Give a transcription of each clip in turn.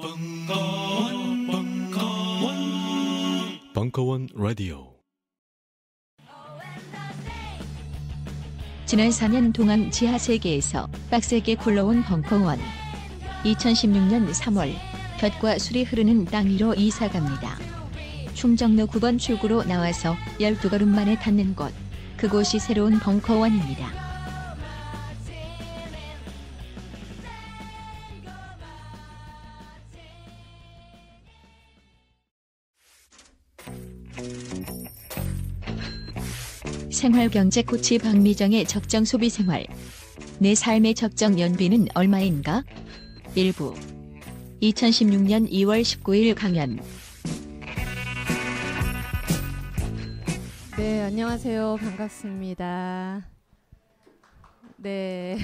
벙커원, 벙커원, 벙커원 라디오. 지난 4년 동안 지하 세계에서 빡세게 굴러온 벙커원. 2016년 3월 볕과 술이 흐르는 땅 위로 이사 갑니다. 충정로 9번 출구로 나와서 12걸음 만에 닿는 곳. 그곳이 새로운 벙커원입니다. 생활경제 코치 박미정의 적정 소비 생활. 내 삶의 적정 연비는 얼마인가? 일부 2016년 2월 19일 강연. 네, 안녕하세요. 반갑습니다. 네.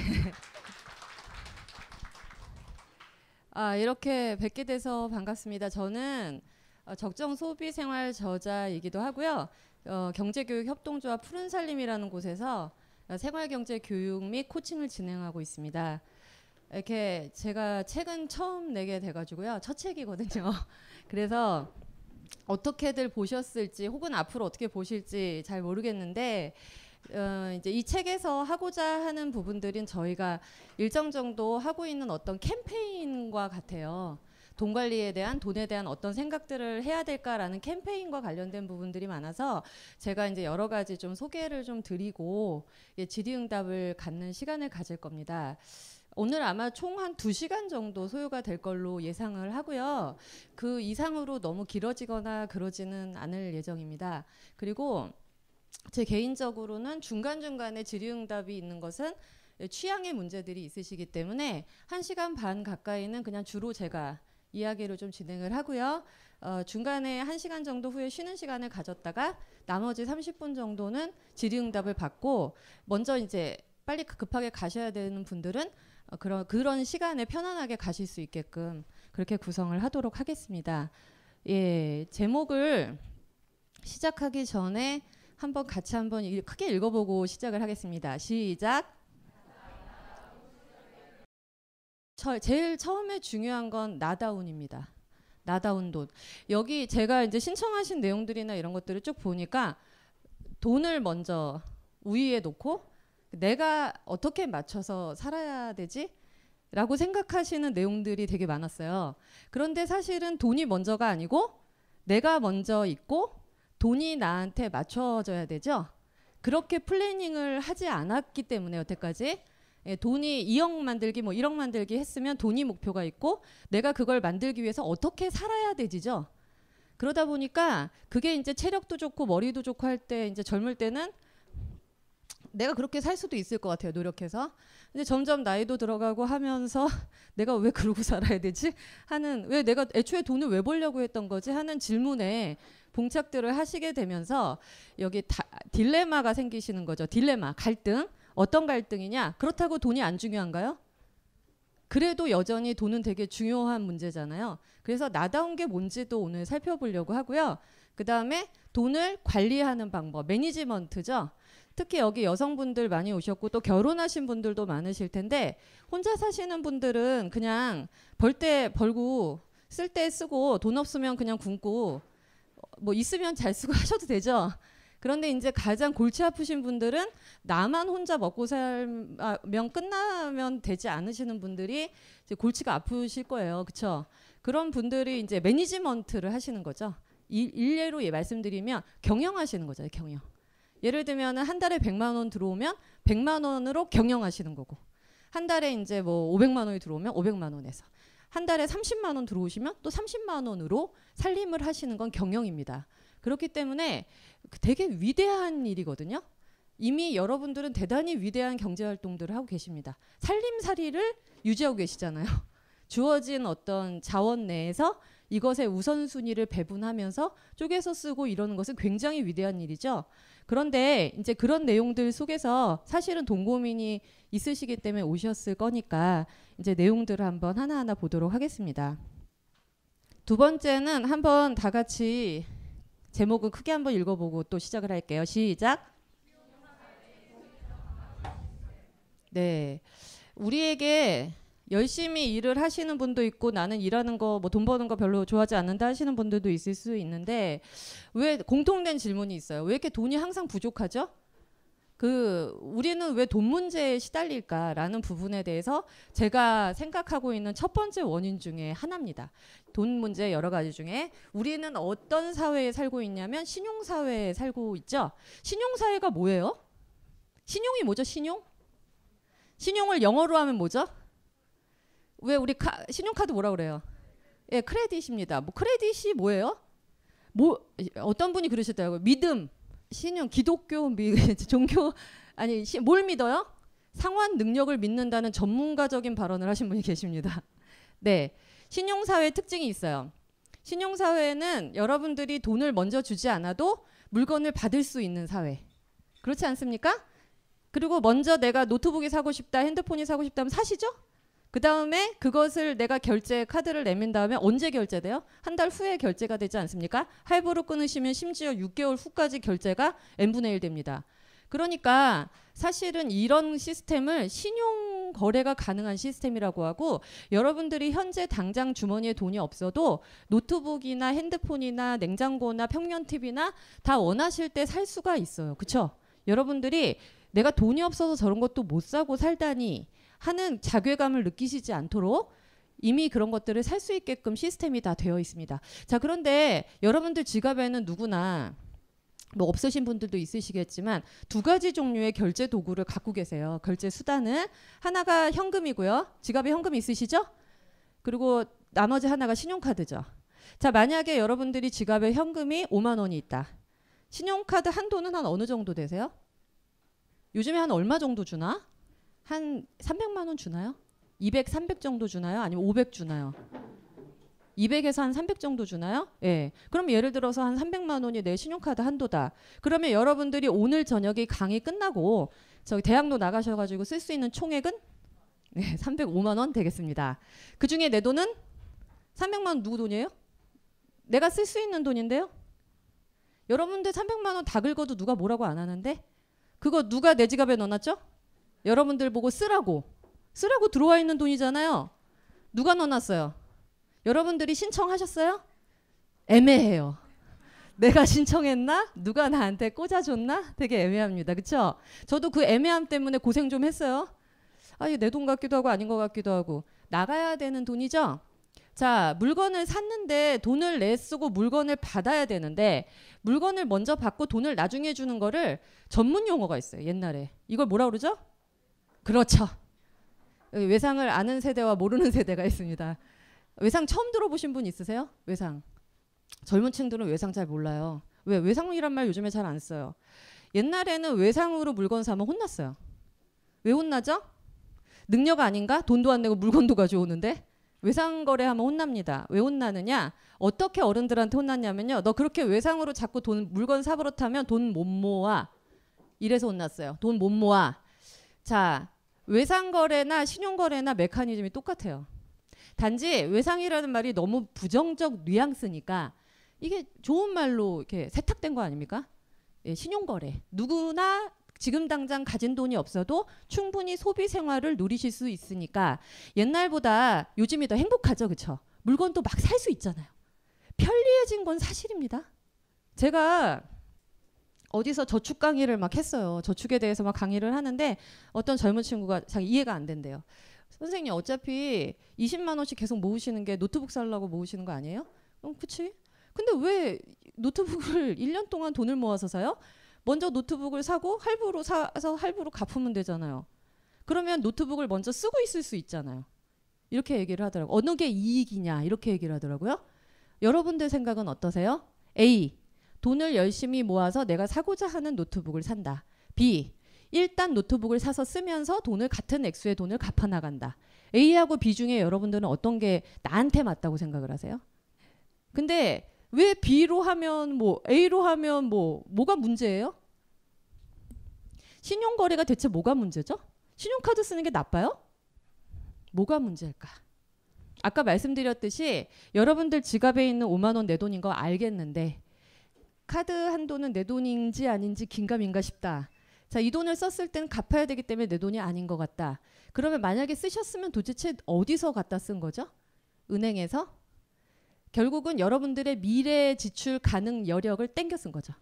아, 이렇게 뵙게 돼서 반갑습니다. 저는 어, 적정 소비 생활 저자이기도 하고요. 어, 경제교육 협동조합 푸른살림이라는 곳에서 어, 생활경제 교육 및 코칭을 진행하고 있습니다. 이렇게 제가 책은 처음 내게 돼가지고요. 첫 책이거든요. 그래서 어떻게들 보셨을지 혹은 앞으로 어떻게 보실지 잘 모르겠는데 어, 이제 이 책에서 하고자 하는 부분들은 저희가 일정 정도 하고 있는 어떤 캠페인과 같아요. 돈 관리에 대한 돈에 대한 어떤 생각들을 해야 될까라는 캠페인과 관련된 부분들이 많아서 제가 이제 여러 가지 좀 소개를 좀 드리고 예, 질의응답을 갖는 시간을 가질 겁니다. 오늘 아마 총 한 두시간 정도 소요가 될 걸로 예상을 하고요. 그 이상으로 너무 길어지거나 그러지는 않을 예정입니다. 그리고 제 개인적으로는 중간중간에 질의응답이 있는 것은 취향의 문제들이 있으시기 때문에 한시간반 가까이는 그냥 주로 제가 이야기로 좀 진행을 하고요. 어, 중간에 한시간 정도 후에 쉬는 시간을 가졌다가 나머지 30분 정도는 질의응답을 받고 먼저 이제 빨리 그 급하게 가셔야 되는 분들은 어, 그런 그런 시간에 편안하게 가실 수 있게끔 그렇게 구성을 하도록 하겠습니다. 예, 제목을 시작하기 전에 한번 같이 한번 크게 읽어보고 시작을 하겠습니다. 시작. 저 제일 처음에 중요한 건 나다운입니다. 나다운 돈. 여기 제가 이제 신청하신 내용들이나 이런 것들을 쭉 보니까 돈을 먼저 우위에 놓고 내가 어떻게 맞춰서 살아야 되지? 라고 생각하시는 내용들이 되게 많았어요. 그런데 사실은 돈이 먼저가 아니고 내가 먼저 있고 돈이 나한테 맞춰져야 되죠. 그렇게 플래닝을 하지 않았기 때문에 여태까지 예, 돈이 2억 만들기 뭐 1억 만들기 했으면 돈이 목표가 있고 내가 그걸 만들기 위해서 어떻게 살아야 되지죠. 그러다 보니까 그게 이제 체력도 좋고 머리도 좋고 할 때 이제 젊을 때는 내가 그렇게 살 수도 있을 것 같아요 노력해서 근데 점점 나이도 들어가고 하면서 내가 왜 그러고 살아야 되지 하는 왜 내가 애초에 돈을 왜 벌려고 했던 거지 하는 질문에 봉착들을 하시게 되면서 여기 다, 딜레마가 생기시는 거죠 딜레마 갈등 어떤 갈등이냐? 그렇다고 돈이 안 중요한가요? 그래도 여전히 돈은 되게 중요한 문제잖아요. 그래서 나다운 게 뭔지도 오늘 살펴보려고 하고요. 그 다음에 돈을 관리하는 방법, 매니지먼트죠. 특히 여기 여성분들 많이 오셨고 또 결혼하신 분들도 많으실 텐데 혼자 사시는 분들은 그냥 벌 때 벌고 쓸 때 쓰고 돈 없으면 그냥 굶고 어, 뭐 있으면 잘 쓰고 하셔도 되죠. 그런데 이제 가장 골치 아프신 분들은 나만 혼자 먹고 살면 아, 끝나면 되지 않으시는 분들이 골치가 아프실 거예요. 그렇죠? 그런 분들이 이제 매니지먼트를 하시는 거죠. 일, 례로 예, 말씀드리면 경영하시는 거잖 경영. 예를 들면 한 달에 100만 원 들어오면 100만 원으로 경영하시는 거고 한 달에 이제 뭐 500만 원이 들어오면 500만 원에서 한 달에 30만 원 들어오시면 또 30만 원으로 살림을 하시는 건 경영입니다. 그렇기 때문에 그 되게 위대한 일이거든요. 이미 여러분들은 대단히 위대한 경제 활동들을 하고 계십니다. 살림살이를 유지하고 계시잖아요. 주어진 어떤 자원 내에서 이것의 우선순위를 배분하면서 쪼개서 쓰고 이러는 것은 굉장히 위대한 일이죠. 그런데 이제 그런 내용들 속에서 사실은 동고민이 있으시기 때문에 오셨을 거니까 이제 내용들을 한번 하나하나 보도록 하겠습니다. 두 번째는 한번 다 같이 제목은 크게 한번 읽어보고 또 시작을 할게요. 시작. 네. 우리에게 열심히 일을 하시는 분도 있고 나는 일하는 거뭐 돈 버는 거 별로 좋아하지 않는다 하시는 분들도 있을 수 있는데 왜 공통된 질문이 있어요. 왜 이렇게 돈이 항상 부족하죠? 그 우리는 왜 돈 문제에 시달릴까라는 부분에 대해서 제가 생각하고 있는 첫 번째 원인 중에 하나입니다. 돈 문제 여러 가지 중에 우리는 어떤 사회에 살고 있냐면 신용 사회에 살고 있죠. 신용 사회가 뭐예요? 신용이 뭐죠? 신용? 신용을 영어로 하면 뭐죠? 왜 우리 카, 신용카드 뭐라 그래요? 예, 크레딧입니다. 뭐 크레딧이 뭐예요? 뭐 어떤 분이 그러셨다고요? 믿음. 신용 기독교 미, 종교 아니 시, 뭘 믿어요? 상환 능력을 믿는다는 전문가적인 발언을 하신 분이 계십니다. 네. 신용사회 특징이 있어요. 신용사회는 여러분들이 돈을 먼저 주지 않아도 물건을 받을 수 있는 사회. 그렇지 않습니까? 그리고 먼저 내가 노트북이 사고 싶다, 핸드폰이 사고 싶다면 사시죠? 그 다음에 그것을 내가 결제 카드를 내민 다음에 언제 결제돼요? 한 달 후에 결제가 되지 않습니까? 할부로 끊으시면 심지어 6개월 후까지 결제가 n분의 1 됩니다. 그러니까 사실은 이런 시스템을 신용 거래가 가능한 시스템이라고 하고 여러분들이 현재 당장 주머니에 돈이 없어도 노트북이나 핸드폰이나 냉장고나 평면 TV나 다 원하실 때 살 수가 있어요. 그렇죠? 여러분들이 내가 돈이 없어서 저런 것도 못 사고 살다니 하는 자괴감을 느끼시지 않도록 이미 그런 것들을 살 수 있게끔 시스템이 다 되어 있습니다. 자, 그런데 여러분들 지갑에는 누구나 뭐 없으신 분들도 있으시겠지만 두 가지 종류의 결제 도구를 갖고 계세요. 결제 수단은 하나가 현금이고요. 지갑에 현금 있으시죠? 그리고 나머지 하나가 신용카드죠. 자, 만약에 여러분들이 지갑에 현금이 5만 원이 있다. 신용카드 한도는 한 어느 정도 되세요? 요즘에 한 얼마 정도 주나? 한 300만 원 주나요? 200, 300 정도 주나요? 아니면 500 주나요? 200에서 한 300 정도 주나요? 예. 그럼 예를 들어서 한 300만 원이 내 신용카드 한도다. 그러면 여러분들이 오늘 저녁에 강의 끝나고 저기 대학로 나가셔 가지고 쓸 수 있는 총액은 네, 305만 원 되겠습니다. 그중에 내 돈은 300만 원 누구 돈이에요? 내가 쓸 수 있는 돈인데요. 여러분들 300만 원 다 긁어도 누가 뭐라고 안 하는데 그거 누가 내 지갑에 넣어놨죠? 여러분들 보고 쓰라고 쓰라고 들어와 있는 돈이잖아요. 누가 넣어놨어요? 여러분들이 신청하셨어요? 애매해요. 내가 신청했나? 누가 나한테 꽂아줬나? 되게 애매합니다. 그쵸? 저도 그 애매함 때문에 고생 좀 했어요. 아, 이게 내돈 같기도 하고 아닌 것 같기도 하고. 나가야 되는 돈이죠? 자, 물건을 샀는데 돈을 내쓰고 물건을 받아야 되는데 물건을 먼저 받고 돈을 나중에 주는 거를 전문 용어가 있어요. 옛날에. 이걸 뭐라 그러죠? 그렇죠. 외상을 아는 세대와 모르는 세대가 있습니다. 외상 처음 들어보신 분 있으세요? 외상. 젊은 층들은 외상 잘 몰라요. 왜? 외상이란 말 요즘에 잘 안 써요. 옛날에는 외상으로 물건 사면 혼났어요. 왜 혼나죠? 능력 아닌가? 돈도 안 내고 물건도 가져오는데? 외상 거래하면 혼납니다. 왜 혼나느냐? 어떻게 어른들한테 혼났냐면요. 너 그렇게 외상으로 자꾸 돈 물건 사버릇하면 돈 못 모아. 이래서 혼났어요. 돈 못 모아. 자, 외상거래나 신용거래나 메커니즘이 똑같아요. 단지 외상이라는 말이 너무 부정적 뉘앙스니까 이게 좋은 말로 이렇게 세탁된 거 아닙니까? 예, 신용거래. 누구나 지금 당장 가진 돈이 없어도 충분히 소비 생활을 누리실 수 있으니까 옛날보다 요즘이 더 행복하죠, 그렇죠? 물건도 막 살 수 있잖아요. 편리해진 건 사실입니다. 제가 어디서 저축 강의를 막 했어요. 저축에 대해서 막 강의를 하는데 어떤 젊은 친구가 자기 이해가 안 된대요. 선생님 어차피 20만 원씩 계속 모으시는 게 노트북 살라고 모으시는 거 아니에요? 응, 어, 그치? 근데 왜 노트북을 1년 동안 돈을 모아서 사요? 먼저 노트북을 사고 할부로 사서 할부로 갚으면 되잖아요. 그러면 노트북을 먼저 쓰고 있을 수 있잖아요. 이렇게 얘기를 하더라고요. 어느 게 이익이냐 이렇게 얘기를 하더라고요. 여러분들 생각은 어떠세요? A. 돈을 열심히 모아서 내가 사고자 하는 노트북을 산다. B. 일단 노트북을 사서 쓰면서 돈을 같은 액수의 돈을 갚아 나간다. A하고 B 중에 여러분들은 어떤 게 나한테 맞다고 생각을 하세요? 근데 왜 B로 하면 뭐 A로 하면 뭐 뭐가 문제예요? 신용거래가 대체 뭐가 문제죠? 신용카드 쓰는 게 나빠요? 뭐가 문제일까? 아까 말씀드렸듯이 여러분들 지갑에 있는 5만 원 내 돈인 거 알겠는데 카드 한도는 내 돈인지 아닌지 긴가민가 싶다. 자, 이 돈을 썼을 땐 갚아야 되기 때문에 내 돈이 아닌 것 같다. 그러면 만약에 쓰셨으면 도대체 어디서 갖다 쓴 거죠? 은행에서? 결국은 여러분들의 미래 지출 가능 여력을 땡겨 쓴 거죠.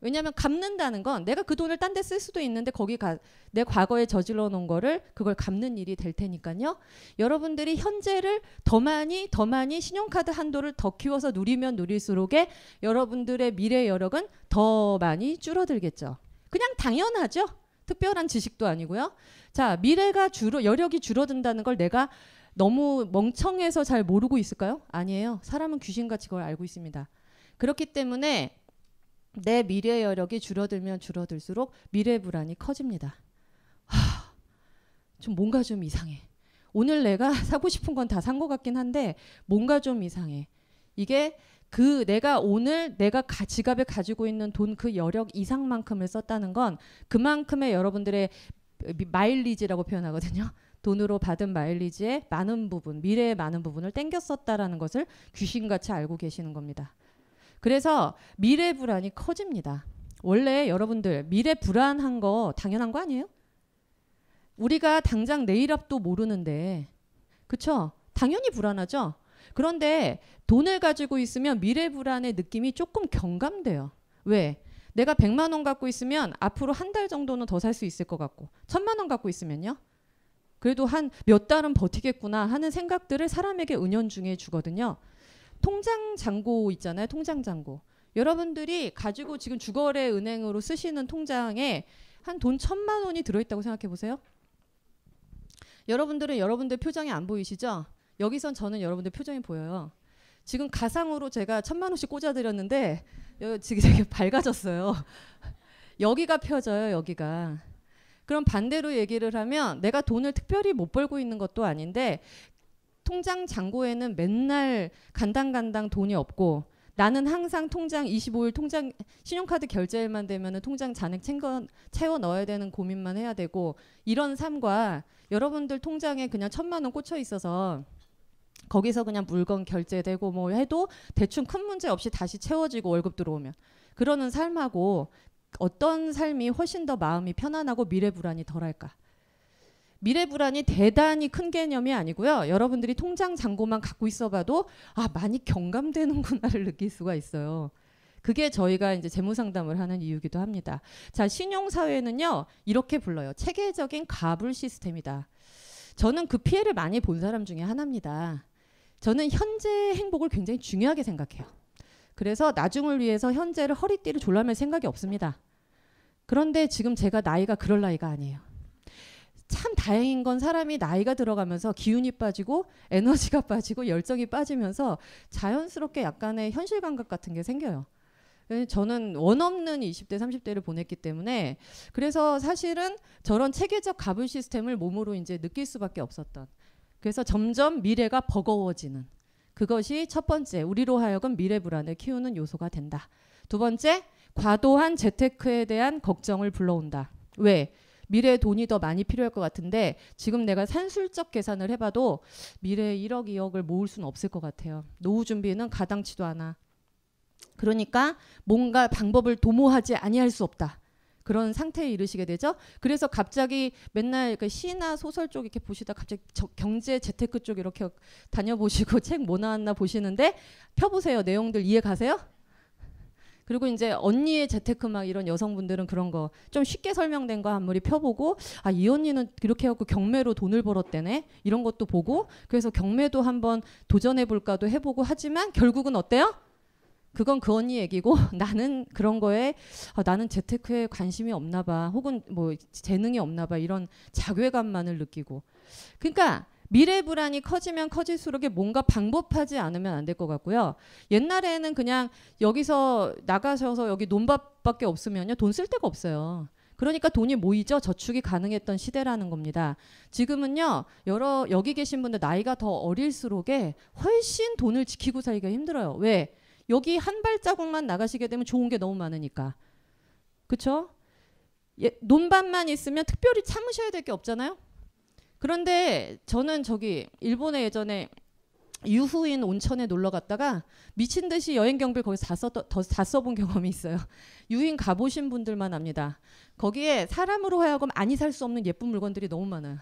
왜냐하면 갚는다는 건 내가 그 돈을 딴 데 쓸 수도 있는데 거기 가, 내 과거에 저질러 놓은 거를 그걸 갚는 일이 될 테니까요. 여러분들이 현재를 더 많이 더 많이 신용카드 한도를 더 키워서 누리면 누릴수록에 여러분들의 미래 여력은 더 많이 줄어들겠죠. 그냥 당연하죠. 특별한 지식도 아니고요. 자, 미래가 줄어 여력이 줄어든다는 걸 내가 너무 멍청해서 잘 모르고 있을까요? 아니에요. 사람은 귀신같이 그걸 알고 있습니다. 그렇기 때문에 내 미래 여력이 줄어들면 줄어들수록 미래 불안이 커집니다. 하, 좀 뭔가 좀 이상해. 오늘 내가 사고 싶은 건 다 산 것 같긴 한데 뭔가 좀 이상해. 이게 그 내가 오늘 내가 가, 지갑에 가지고 있는 돈 그 여력 이상만큼을 썼다는 건 그만큼의 여러분들의 마일리지라고 표현하거든요. 돈으로 받은 마일리지의 많은 부분, 미래의 많은 부분을 땡겼었다라는 것을 귀신같이 알고 계시는 겁니다. 그래서 미래 불안이 커집니다. 원래 여러분들 미래 불안한 거 당연한 거 아니에요? 우리가 당장 내일 앞도 모르는데 그쵸? 당연히 불안하죠. 그런데 돈을 가지고 있으면 미래 불안의 느낌이 조금 경감돼요. 왜? 내가 100만 원 갖고 있으면 앞으로 한 달 정도는 더 살 수 있을 것 같고 1000만 원 갖고 있으면요. 그래도 한 몇 달은 버티겠구나 하는 생각들을 사람에게 은연중에 주거든요. 통장 잔고 있잖아요. 통장 잔고. 여러분들이 가지고 지금 주거래 은행으로 쓰시는 통장에 한 돈 천만 원이 들어있다고 생각해 보세요. 여러분들은 여러분들 표정이 안 보이시죠? 여기선 저는 여러분들 표정이 보여요. 지금 가상으로 제가 천만 원씩 꽂아드렸는데 지금 되게 밝아졌어요. 여기가 펴져요, 여기가. 그럼 반대로 얘기를 하면 내가 돈을 특별히 못 벌고 있는 것도 아닌데 통장 잔고에는 맨날 간당간당 돈이 없고 나는 항상 통장 25일 통장 신용카드 결제일만 되면은 통장 잔액 챙겨 채워 넣어야 되는 고민만 해야 되고 이런 삶과 여러분들 통장에 그냥 천만 원 꽂혀 있어서 거기서 그냥 물건 결제되고 뭐 해도 대충 큰 문제 없이 다시 채워지고 월급 들어오면 그러는 삶하고 어떤 삶이 훨씬 더 마음이 편안하고 미래 불안이 덜할까? 미래 불안이 대단히 큰 개념이 아니고요. 여러분들이 통장 잔고만 갖고 있어봐도 아 많이 경감되는구나를 느낄 수가 있어요. 그게 저희가 이제 재무 상담을 하는 이유기도 합니다. 자, 신용 사회는요. 이렇게 불러요. 체계적인 가불 시스템이다. 저는 그 피해를 많이 본 사람 중에 하나입니다. 저는 현재 행복을 굉장히 중요하게 생각해요. 그래서 나중을 위해서 현재를 허리띠를 졸라맬 생각이 없습니다. 그런데 지금 제가 나이가 그럴 나이가 아니에요. 참 다행인 건 사람이 나이가 들어가면서 기운이 빠지고 에너지가 빠지고 열정이 빠지면서 자연스럽게 약간의 현실 감각 같은 게 생겨요. 예, 저는 원 없는 20대, 30대를 보냈기 때문에 그래서 사실은 저런 체계적 가불 시스템을 몸으로 이제 느낄 수밖에 없었던 그래서 점점 미래가 버거워지는 그것이 첫 번째 우리로 하여금 미래 불안을 키우는 요소가 된다. 두 번째 과도한 재테크에 대한 걱정을 불러온다. 왜? 미래에 돈이 더 많이 필요할 것 같은데 지금 내가 산술적 계산을 해봐도 미래에 1억, 2억을 모을 수는 없을 것 같아요. 노후 준비는 가당치도 않아. 그러니까 뭔가 방법을 도모하지 아니할 수 없다. 그런 상태에 이르시게 되죠. 그래서 갑자기 맨날 그 시나 소설 쪽 이렇게 보시다 갑자기 경제 재테크 쪽 이렇게 다녀보시고 책 뭐 나왔나 보시는데 펴보세요. 내용들 이해 가세요? 그리고 이제 언니의 재테크막 이런 여성분들은 그런 거 좀 쉽게 설명된 거 한물이 펴보고 아 이 언니는 이렇게 해갖고 경매로 돈을 벌었대네 이런 것도 보고 그래서 경매도 한번 도전해볼까도 해보고 하지만 결국은 어때요? 그건 그 언니 얘기고 나는 그런 거에 아, 나는 재테크에 관심이 없나 봐 혹은 뭐 재능이 없나 봐 이런 자괴감만을 느끼고 그러니까 미래 불안이 커지면 커질수록 뭔가 방법하지 않으면 안 될 것 같고요. 옛날에는 그냥 여기서 나가셔서 여기 논밭밖에 없으면요. 돈 쓸 데가 없어요. 그러니까 돈이 모이죠. 저축이 가능했던 시대라는 겁니다. 지금은요, 여러, 여기 계신 분들 나이가 더 어릴수록에 훨씬 돈을 지키고 살기가 힘들어요. 왜? 여기 한 발자국만 나가시게 되면 좋은 게 너무 많으니까. 그쵸? 예, 논밭만 있으면 특별히 참으셔야 될 게 없잖아요? 그런데 저는 저기 일본에 예전에 유후인 온천에 놀러 갔다가 미친 듯이 여행 경비를 거기서 다, 써, 더, 다 써본 경험이 있어요. 유인 가보신 분들만 압니다. 거기에 사람으로 하여금 아니 살 수 없는 예쁜 물건들이 너무 많아요.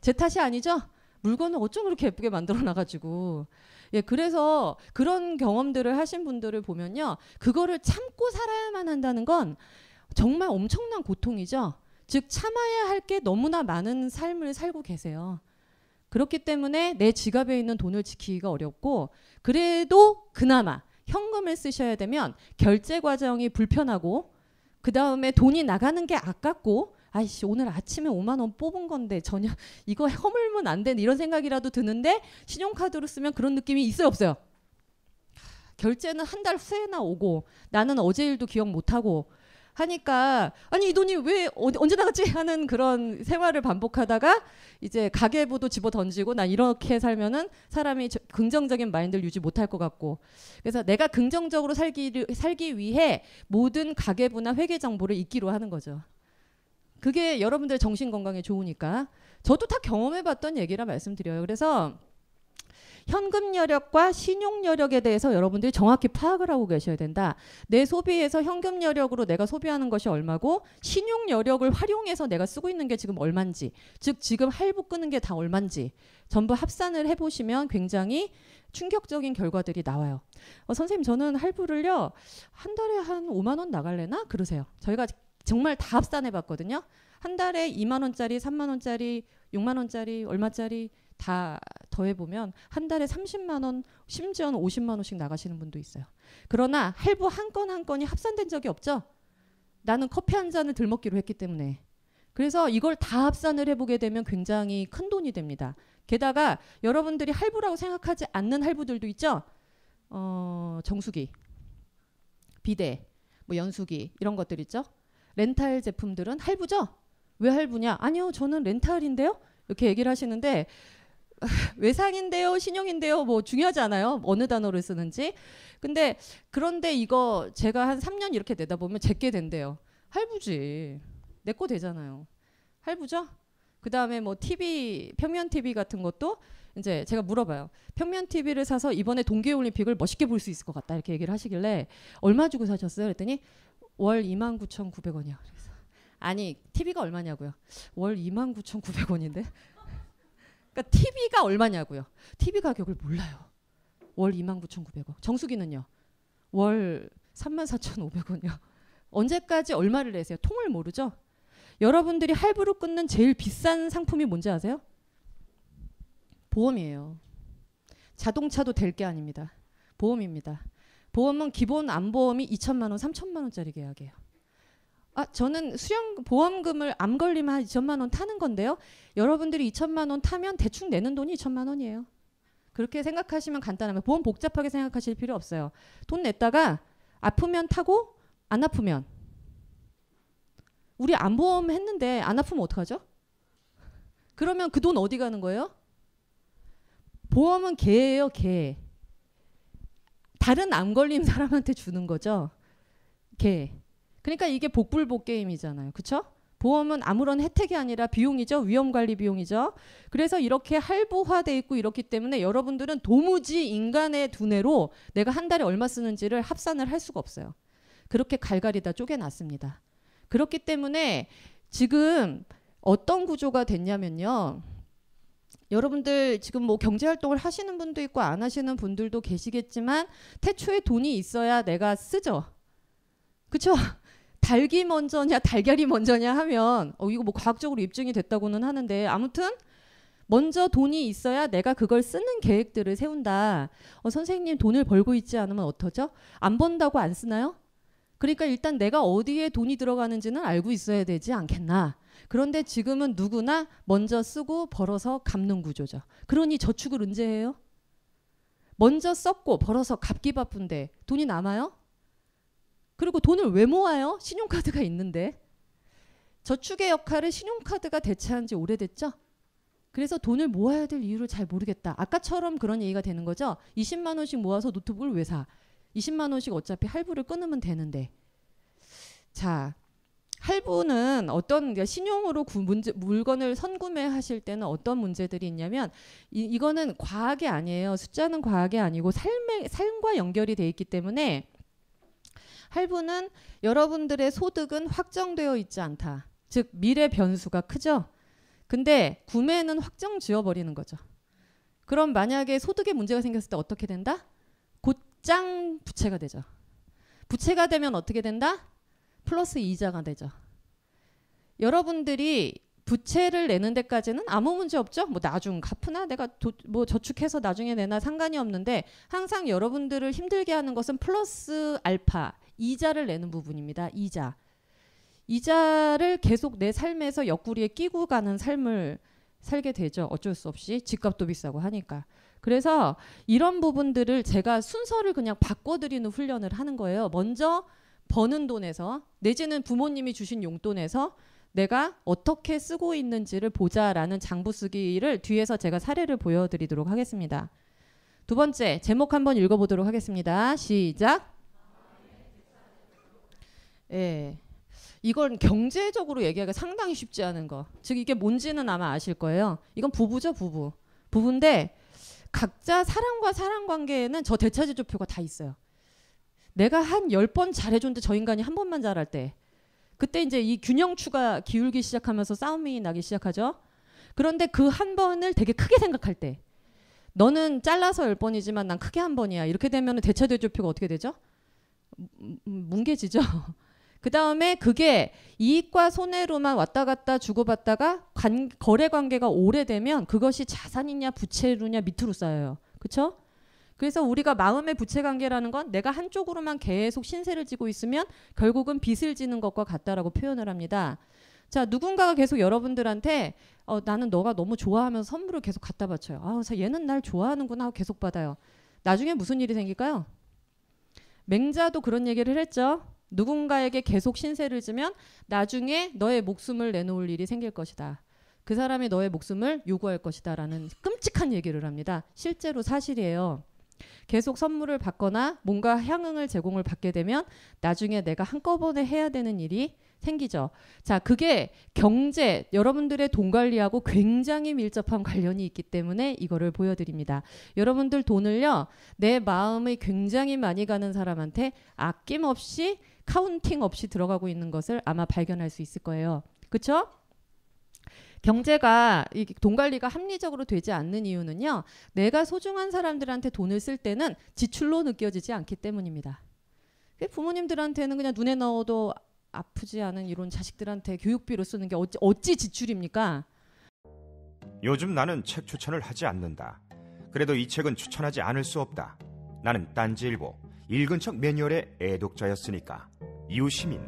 제 탓이 아니죠? 물건을 어쩜 그렇게 예쁘게 만들어 놔가지고. 예, 그래서 그런 경험들을 하신 분들을 보면요. 그거를 참고 살아야만 한다는 건 정말 엄청난 고통이죠. 즉 참아야 할 게 너무나 많은 삶을 살고 계세요. 그렇기 때문에 내 지갑에 있는 돈을 지키기가 어렵고 그래도 그나마 현금을 쓰셔야 되면 결제 과정이 불편하고 그 다음에 돈이 나가는 게 아깝고 아이씨 오늘 아침에 5만 원 뽑은 건데 전혀 이거 허물면 안 되는 이런 생각이라도 드는데 신용카드로 쓰면 그런 느낌이 있어요 없어요 결제는 한 달 후에나 오고 나는 어제 일도 기억 못하고 하니까 아니 이 돈이 왜 언제 나갔지 하는 그런 생활을 반복하다가 이제 가계부도 집어 던지고 난 이렇게 살면은 사람이 긍정적인 마인드를 유지 못할 것 같고 그래서 내가 긍정적으로 살기 살기 위해 모든 가계부나 회계 정보를 잊기로 하는 거죠. 그게 여러분들 정신 건강에 좋으니까 저도 다 경험해봤던 얘기라 말씀드려요. 그래서 현금 여력과 신용 여력에 대해서 여러분들이 정확히 파악을 하고 계셔야 된다. 내 소비에서 현금 여력으로 내가 소비하는 것이 얼마고 신용 여력을 활용해서 내가 쓰고 있는 게 지금 얼만지, 즉 지금 할부 끄는 게 다 얼만지 전부 합산을 해보시면 굉장히 충격적인 결과들이 나와요. 어, 선생님 저는 할부를요 한 달에 한 5만 원 나갈래나 그러세요. 저희가 정말 다 합산해 봤거든요. 한 달에 2만 원짜리, 3만 원짜리, 6만 원짜리, 얼마짜리 다 더해보면 한 달에 30만 원, 심지어는 50만 원씩 나가시는 분도 있어요. 그러나 할부 한 건한 한 건이 합산된 적이 없죠. 나는 커피 한 잔을 들먹기로 했기 때문에. 그래서 이걸 다 합산을 해보게 되면 굉장히 큰 돈이 됩니다. 게다가 여러분들이 할부라고 생각하지 않는 할부들도 있죠. 어, 정수기, 비대, 뭐 연수기 이런 것들 있죠. 렌탈 제품들은 할부죠. 왜 할부냐? 아니요, 저는 렌탈인데요. 이렇게 얘기를 하시는데 외상인데요, 신용인데요, 뭐 중요하지 않아요. 어느 단어를 쓰는지. 근데 그런데 이거 제가 한 3년 이렇게 내다 보면 제게 된대요. 할부지. 내거 되잖아요. 할부죠? 그 다음에 뭐 TV, 평면 TV 같은 것도 이제 제가 물어봐요. 평면 TV를 사서 이번에 동계올림픽을 멋있게 볼 수 있을 것 같다. 이렇게 얘기를 하시길래 얼마 주고 사셨어요? 그랬더니 월 29,900원이요. 그래서 아니, TV가 얼마냐고요? 월 29,900원인데? 그러니까 TV가 얼마냐고요. TV 가격을 몰라요. 월 29,900원. 정수기는요. 월 34,500원이요. 언제까지 얼마를 내세요? 통을 모르죠. 여러분들이 할부로 끊는 제일 비싼 상품이 뭔지 아세요? 보험이에요. 자동차도 될 게 아닙니다. 보험입니다. 보험은 기본 안보험이 2천만 원, 3천만 원짜리 계약이에요. 아, 저는 수령 보험금을 암 걸리면 한 2천만 원 타는 건데요. 여러분들이 2천만 원 타면 대충 내는 돈이 2천만 원이에요. 그렇게 생각하시면 간단합니다. 보험 복잡하게 생각하실 필요 없어요. 돈 냈다가 아프면 타고 안 아프면 우리 안 보험 했는데 안 아프면 어떡하죠? 그러면 그 돈 어디 가는 거예요? 보험은 개예요, 개. 다른 암 걸린 사람한테 주는 거죠. 개. 그러니까 이게 복불복 게임이잖아요. 그렇죠? 보험은 아무런 혜택이 아니라 비용이죠. 위험관리 비용이죠. 그래서 이렇게 할부화돼 있고 이렇기 때문에 여러분들은 도무지 인간의 두뇌로 내가 한 달에 얼마 쓰는지를 합산을 할 수가 없어요. 그렇게 갈갈이 다 쪼개놨습니다. 그렇기 때문에 지금 어떤 구조가 됐냐면요. 여러분들 지금 뭐 경제 활동을 하시는 분도 있고 안 하시는 분들도 계시겠지만 태초에 돈이 있어야 내가 쓰죠. 그렇죠? 달기 먼저냐 달걀이 먼저냐 하면 어 이거 뭐 과학적으로 입증이 됐다고는 하는데 아무튼 먼저 돈이 있어야 내가 그걸 쓰는 계획들을 세운다. 어, 선생님 돈을 벌고 있지 않으면 어떠죠? 안 번다고 안 쓰나요? 그러니까 일단 내가 어디에 돈이 들어가는지는 알고 있어야 되지 않겠나. 그런데 지금은 누구나 먼저 쓰고 벌어서 갚는 구조죠. 그러니 저축을 언제 해요? 먼저 썼고 벌어서 갚기 바쁜데 돈이 남아요? 그리고 돈을 왜 모아요? 신용카드가 있는데. 저축의 역할을 신용카드가 대체한 지 오래됐죠? 그래서 돈을 모아야 될 이유를 잘 모르겠다. 아까처럼 그런 얘기가 되는 거죠? 20만 원씩 모아서 노트북을 왜 사? 20만 원씩 어차피 할부를 끊으면 되는데. 자, 할부는 어떤 그러니까 신용으로 구, 문제, 물건을 선구매하실 때는 어떤 문제들이 있냐면 이, 이거는 과학이 아니에요. 숫자는 과학이 아니고 삶의 삶과 연결이 돼 있기 때문에 할부는 여러분들의 소득은 확정되어 있지 않다. 즉 미래 변수가 크죠. 근데 구매는 확정 지어버리는 거죠. 그럼 만약에 소득에 문제가 생겼을 때 어떻게 된다? 곧장 부채가 되죠. 부채가 되면 어떻게 된다? 플러스 이자가 되죠. 여러분들이 부채를 내는 데까지는 아무 문제 없죠. 뭐 나중 갚으나 내가 도, 뭐 저축해서 나중에 내나 상관이 없는데 항상 여러분들을 힘들게 하는 것은 플러스 알파 이자를 내는 부분입니다. 이자. 이자를 계속 내 삶에서 옆구리에 끼고 가는 삶을 살게 되죠. 어쩔 수 없이 집값도 비싸고 하니까. 그래서 이런 부분들을 제가 순서를 그냥 바꿔드리는 훈련을 하는 거예요. 먼저 버는 돈에서 내지는 부모님이 주신 용돈에서 내가 어떻게 쓰고 있는지를 보자라는 장부 쓰기를 뒤에서 제가 사례를 보여드리도록 하겠습니다. 두 번째 제목 한번 읽어보도록 하겠습니다. 시작. 예. 이건 경제적으로 얘기하기가 상당히 쉽지 않은 거. 즉 이게 뭔지는 아마 아실 거예요. 이건 부부죠, 부부. 부부인데 각자 사람과사람 관계에는 저 대차지조표가 다 있어요. 내가 한 열 번 잘해줬는데 저 인간이 한 번만 잘할 때 그때 이제 이 균형추가 기울기 시작하면서 싸움이 나기 시작하죠. 그런데 그 한 번을 되게 크게 생각할 때 너는 잘라서 열 번이지만 난 크게 한 번이야. 이렇게 되면 대차대조표가 어떻게 되죠? 뭉개지죠. 그 다음에 그게 이익과 손해로만 왔다 갔다 주고받다가 관, 거래 관계가 오래되면 그것이 자산이냐 부채로냐 밑으로 쌓여요. 그렇죠? 그래서 우리가 마음의 부채 관계라는 건 내가 한쪽으로만 계속 신세를 지고 있으면 결국은 빚을 지는 것과 같다라고 표현을 합니다. 자, 누군가가 계속 여러분들한테 어, 나는 너가 너무 좋아하면서 선물을 계속 갖다 바쳐요. 아, 얘는 날 좋아하는구나 하고 계속 받아요. 나중에 무슨 일이 생길까요? 맹자도 그런 얘기를 했죠. 누군가에게 계속 신세를 지면 나중에 너의 목숨을 내놓을 일이 생길 것이다. 그 사람이 너의 목숨을 요구할 것이다. 라는 끔찍한 얘기를 합니다. 실제로 사실이에요. 계속 선물을 받거나 뭔가 향응을 제공을 받게 되면 나중에 내가 한꺼번에 해야 되는 일이 생기죠. 자, 그게 경제, 여러분들의 돈 관리하고 굉장히 밀접한 관련이 있기 때문에 이거를 보여드립니다. 여러분들 돈을요, 내 마음이 굉장히 많이 가는 사람한테 아낌없이 카운팅 없이 들어가고 있는 것을 아마 발견할 수 있을 거예요. 그쵸? 경제가 이돈 관리가 합리적으로 되지 않는 이유는요. 내가 소중한 사람들한테 돈을 쓸 때는 지출로 느껴지지 않기 때문입니다. 그 부모님들한테는 그냥 눈에 넣어도 아프지 않은 이런 자식들한테 교육비로 쓰는 게 어찌, 어찌 지출입니까? 요즘 나는 책 추천을 하지 않는다. 그래도 이 책은 추천하지 않을 수 없다. 나는 딴지일보 읽은 척 매뉴얼의 애독자였으니까. 이웃시민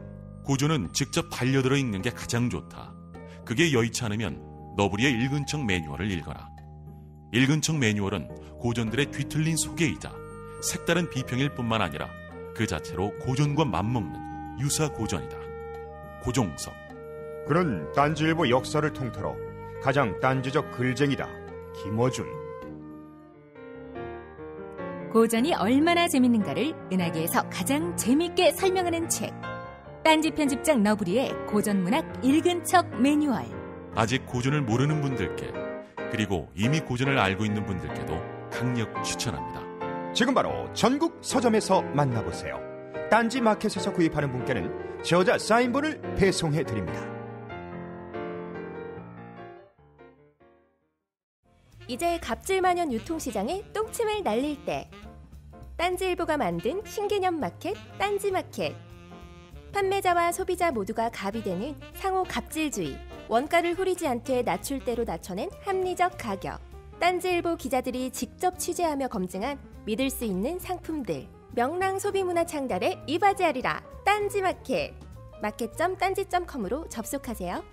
고전은 직접 반려들어 읽는 게 가장 좋다. 그게 여의치 않으면 너부리의 읽은 척 매뉴얼을 읽어라. 읽은 척 매뉴얼은 고전들의 뒤틀린 소개이자 색다른 비평일 뿐만 아니라 그 자체로 고전과 맞먹는 유사 고전이다. 고종석. 그는 딴지일보 역사를 통틀어 가장 딴지적 글쟁이다. 김어준. 고전이 얼마나 재밌는가를 은하계에서 가장 재밌게 설명하는 책. 딴지 편집장 너브리의 고전문학 읽은 척 매뉴얼. 아직 고전을 모르는 분들께 그리고 이미 고전을 알고 있는 분들께도 강력 추천합니다. 지금 바로 전국 서점에서 만나보세요. 딴지 마켓에서 구입하는 분께는 저자 사인본을 배송해 드립니다. 이제 갑질만연 유통시장에 똥침을 날릴 때 딴지일보가 만든 신개념 마켓 딴지마켓 판매자와 소비자 모두가 갑이 되는 상호 갑질주의 원가를 후리지 않게 낮출 대로 낮춰낸 합리적 가격 딴지일보 기자들이 직접 취재하며 검증한 믿을 수 있는 상품들 명랑 소비문화 창달에 이바지하리라 딴지마켓 마켓점 딴지점컴으로 접속하세요.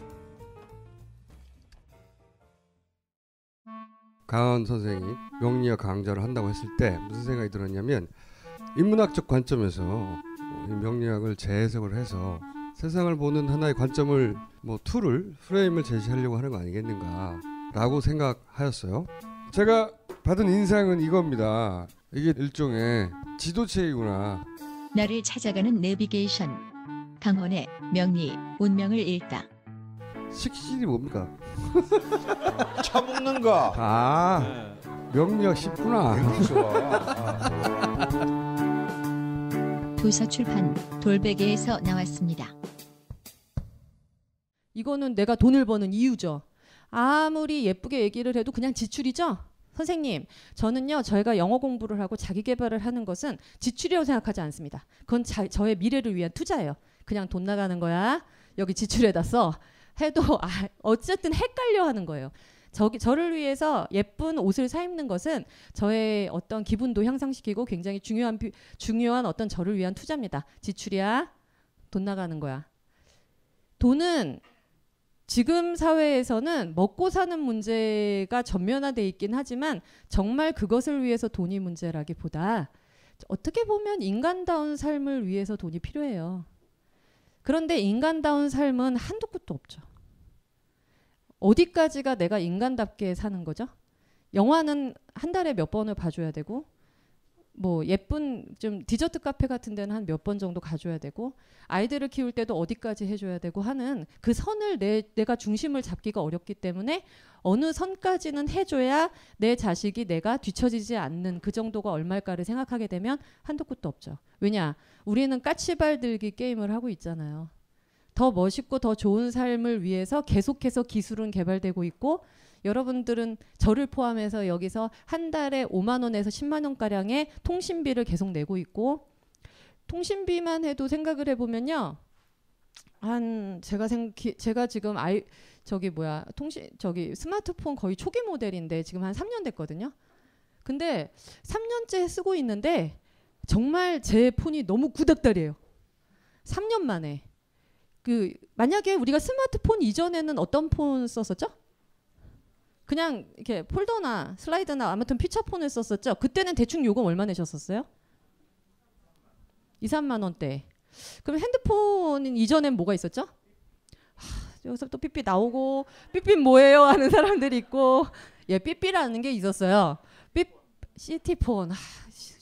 강원 선생이 명리학 강좌를 한다고 했을 때 무슨 생각이 들었냐면 인문학적 관점에서 명리학을 재해석을 해서 세상을 보는 하나의 관점을 뭐 툴을 프레임을 제시하려고 하는 거 아니겠는가라고 생각하였어요. 제가 받은 인상은 이겁니다. 이게 일종의 지도체이구나 나를 찾아가는 내비게이션. 강원의 명리 운명을 읽다. 식신이 뭡니까? 차 먹는 거. 아 네. 명력 쉽구나. 도서 아, 아. 출판 돌베개에서 나왔습니다. 이거는 내가 돈을 버는 이유죠. 아무리 예쁘게 얘기를 해도 그냥 지출이죠. 선생님, 저는요, 저희가 영어 공부를 하고 자기 개발을 하는 것은 지출이라고 생각하지 않습니다. 그건 자, 저의 미래를 위한 투자예요. 그냥 돈 나가는 거야. 여기 지출에다 써. 해도 아, 어쨌든 헷갈려 하는 거예요. 저기 저를 위해서 예쁜 옷을 사 입는 것은 저의 어떤 기분도 향상시키고 굉장히 중요한 중요한 어떤 저를 위한 투자입니다. 지출이야. 돈 나가는 거야. 돈은 지금 사회에서는 먹고 사는 문제가 전면화돼 있긴 하지만 정말 그것을 위해서 돈이 문제라기보다 어떻게 보면 인간다운 삶을 위해서 돈이 필요해요. 그런데 인간다운 삶은 한두 끝도 없죠. 어디까지가 내가 인간답게 사는 거죠? 영화는 한 달에 몇 번을 봐줘야 되고 뭐 예쁜 좀 디저트 카페 같은 데는 한 몇 번 정도 가줘야 되고 아이들을 키울 때도 어디까지 해줘야 되고 하는 그 선을 내, 내가 중심을 잡기가 어렵기 때문에 어느 선까지는 해줘야 내 자식이 내가 뒤처지지 않는 그 정도가 얼마일까를 생각하게 되면 한도 끝도 없죠. 왜냐 우리는 까치발 들기 게임을 하고 있잖아요. 더 멋있고 더 좋은 삶을 위해서 계속해서 기술은 개발되고 있고 여러분들은 저를 포함해서 여기서 한 달에 5만 원에서 10만 원 가량의 통신비를 계속 내고 있고 통신비만 해도 생각을 해보면요. 한 제가 생 제가 지금 아이 저기 뭐야 통신 저기 스마트폰 거의 초기 모델인데 지금 한 3년 됐거든요. 근데 3년째 쓰고 있는데 정말 제 폰이 너무 구닥다리예요. 3년 만에 그 만약에 우리가 스마트폰 이전에는 어떤 폰 썼었죠? 그냥 이렇게 폴더나 슬라이드나 아무튼 피처폰을 썼었죠. 그때는 대충 요금 얼마 내셨었어요? 2, 3만 원대. 그럼 핸드폰 은 이전엔 뭐가 있었죠? 하, 여기서 또 삐삐 나오고 삐삐 뭐예요 하는 사람들이 있고 예 삐삐라는 게 있었어요. 삐 시티폰 아,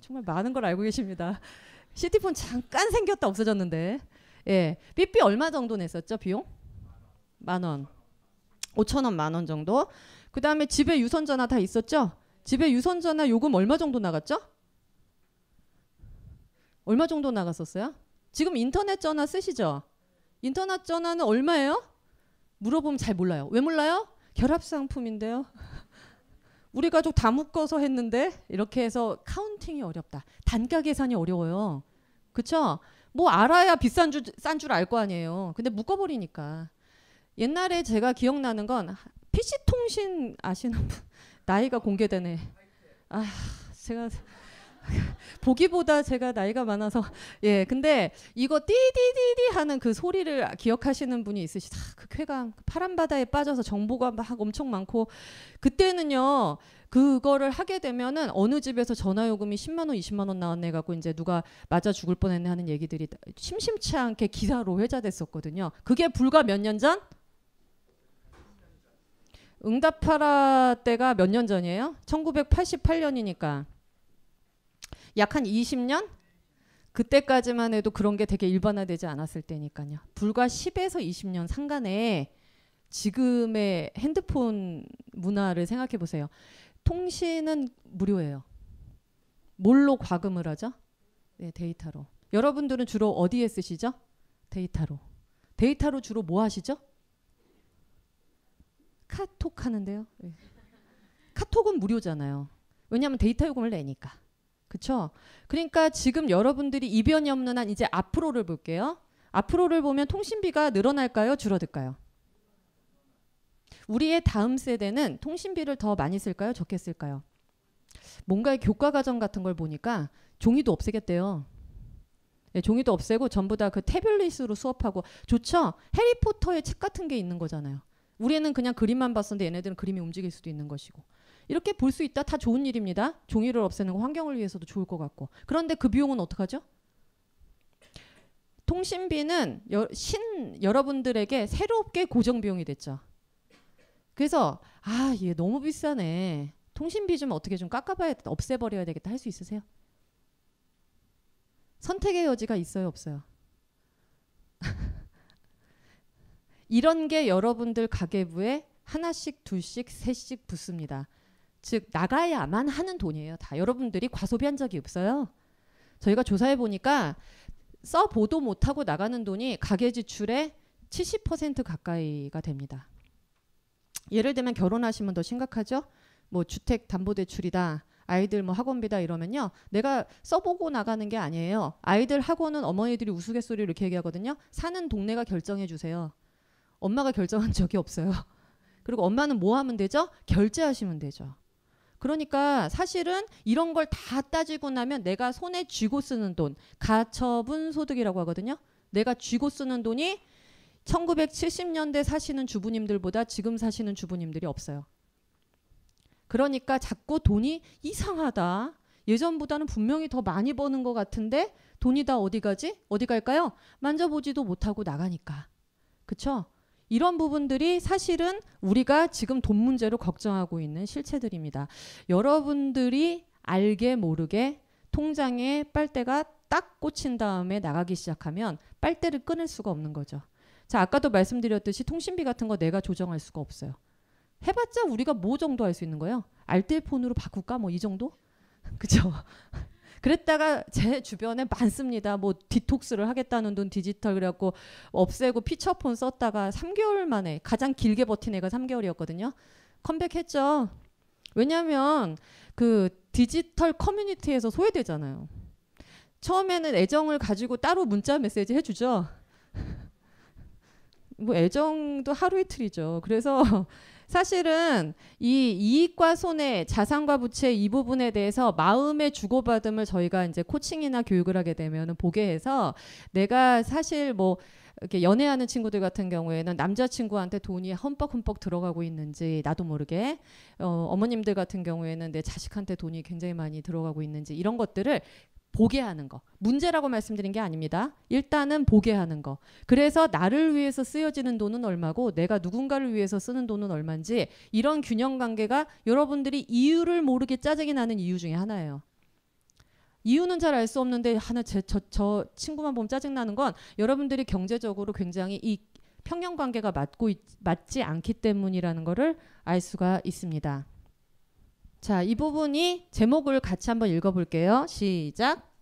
정말 많은 걸 알고 계십니다. 시티폰 잠깐 생겼다 없어졌는데 예 삐삐 얼마 정도 냈었죠 비용? 만 원. 5천 원, 만원 정도. 그 다음에 집에 유선전화 다 있었죠? 집에 유선전화 요금 얼마 정도 나갔죠? 얼마 정도 나갔었어요? 지금 인터넷 전화 쓰시죠? 인터넷 전화는 얼마예요? 물어보면 잘 몰라요. 왜 몰라요? 결합 상품인데요. 우리 가족 다 묶어서 했는데 이렇게 해서 카운팅이 어렵다. 단가 계산이 어려워요. 그쵸? 뭐 알아야 비싼 줄 싼 줄 알 거 아니에요. 근데 묶어버리니까. 옛날에 제가 기억나는 건 PC 통신 아시는 분 나이가 공개되네. 아 제가 보기보다 제가 나이가 많아서 예 근데 이거 띠디디디 하는 그 소리를 기억하시는 분이 있으시다 아, 그 쾌감 그 파란 바다에 빠져서 정보가 막 엄청 많고 그때는요 그거를 하게 되면은 어느 집에서 전화 요금이 10만 원, 20만 원 나왔네 갖고 이제 누가 맞아 죽을 뻔했네 하는 얘기들이 심심치 않게 기사로 회자됐었거든요. 그게 불과 몇 년 전? 응답하라 때가 몇 년 전이에요? 1988년이니까 약 한 20년? 그때까지만 해도 그런 게 되게 일반화되지 않았을 때니까요. 불과 10에서 20년 상간에 지금의 핸드폰 문화를 생각해 보세요. 통신은 무료예요. 뭘로 과금을 하죠? 네, 데이터로. 여러분들은 주로 어디에 쓰시죠? 데이터로. 데이터로 주로 뭐 하시죠? 카톡 하는데요. 네. 예. 카톡은 무료잖아요. 왜냐하면 데이터 요금을 내니까. 그쵸? 그러니까 지금 여러분들이 이변이 없는 한 이제 앞으로를 볼게요. 앞으로를 보면 통신비가 늘어날까요? 줄어들까요? 우리의 다음 세대는 통신비를 더 많이 쓸까요? 적게 쓸까요? 뭔가의 교과 과정 같은 걸 보니까 종이도 없애겠대요. 네, 종이도 없애고 전부 다 그 태블릿으로 수업하고 좋죠. 해리포터의 책 같은 게 있는 거잖아요. 우리는 그냥 그림만 봤었는데 얘네들은 그림이 움직일 수도 있는 것이고 이렇게 볼 수 있다 다 좋은 일입니다. 종이를 없애는 거 환경을 위해서도 좋을 것 같고 그런데 그 비용은 어떡하죠? 통신비는 여, 신 여러분들에게 새롭게 고정 비용이 됐죠. 그래서 아 얘 너무 비싸네. 통신비 좀 어떻게 좀 깎아봐야 없애버려야 되겠다 할 수 있으세요? 선택의 여지가 있어요 없어요? 이런 게 여러분들 가계부에 하나씩, 둘씩, 셋씩 붙습니다. 즉 나가야만 하는 돈이에요. 다 여러분들이 과소비한 적이 없어요. 저희가 조사해 보니까 써 보도 못하고 나가는 돈이 가계 지출의 70% 가까이가 됩니다. 예를 들면 결혼하시면 더 심각하죠. 뭐 주택 담보 대출이다. 아이들 뭐 학원비다 이러면요. 내가 써보고 나가는 게 아니에요. 아이들 학원은 어머니들이 우스갯소리로 이렇게 얘기하거든요. 사는 동네가 결정해 주세요. 엄마가 결정한 적이 없어요. 그리고 엄마는 뭐 하면 되죠? 결제하시면 되죠. 그러니까 사실은 이런 걸 다 따지고 나면 내가 손에 쥐고 쓰는 돈, 가처분 소득이라고 하거든요. 내가 쥐고 쓰는 돈이 1970년대 사시는 주부님들보다 지금 사시는 주부님들이 없어요. 그러니까 자꾸 돈이 이상하다. 예전보다는 분명히 더 많이 버는 것 같은데 돈이 다 어디 가지? 어디 갈까요? 만져보지도 못하고 나가니까. 그쵸? 이런 부분들이 사실은 우리가 지금 돈 문제로 걱정하고 있는 실체들입니다. 여러분들이 알게 모르게 통장에 빨대가 딱 꽂힌 다음에 나가기 시작하면 빨대를 끊을 수가 없는 거죠. 자, 아까도 말씀드렸듯이 통신비 같은 거 내가 조정할 수가 없어요. 해봤자 우리가 뭐 정도 할 수 있는 거예요? 알뜰폰으로 바꿀까? 뭐 이 정도? 그죠? 그랬다가 제 주변에 많습니다. 뭐 디톡스를 하겠다는 돈 디지털 그래갖고 없애고 피처폰 썼다가 3개월 만에 가장 길게 버틴 애가 3개월이었거든요. 컴백했죠. 왜냐하면 그 디지털 커뮤니티에서 소외되잖아요. 처음에는 애정을 가지고 따로 문자 메시지 해주죠. 뭐 애정도 하루 이틀이죠. 그래서 사실은 이 이익과 손해, 자산과 부채 이 부분에 대해서 마음의 주고받음을 저희가 이제 코칭이나 교육을 하게 되면 보게 해서 내가 사실 뭐 이렇게 연애하는 친구들 같은 경우에는 남자친구한테 돈이 흠뻑흠뻑 들어가고 있는지 나도 모르게 어, 어머님들 같은 경우에는 내 자식한테 돈이 굉장히 많이 들어가고 있는지 이런 것들을 보게 하는 거. 문제라고 말씀드린 게 아닙니다. 일단은 보게 하는 거. 그래서 나를 위해서 쓰여지는 돈은 얼마고 내가 누군가를 위해서 쓰는 돈은 얼마인지 이런 균형 관계가 여러분들이 이유를 모르게 짜증이 나는 이유 중에 하나예요. 이유는 잘 알 수 없는데 하나 제저 저 친구만 보면 짜증 나는 건 여러분들이 경제적으로 굉장히 이 평형 관계가 맞고 있, 맞지 않기 때문이라는 거를 알 수가 있습니다. 자, 이 부분이 제목을 같이 한번 읽어볼게요. 시작.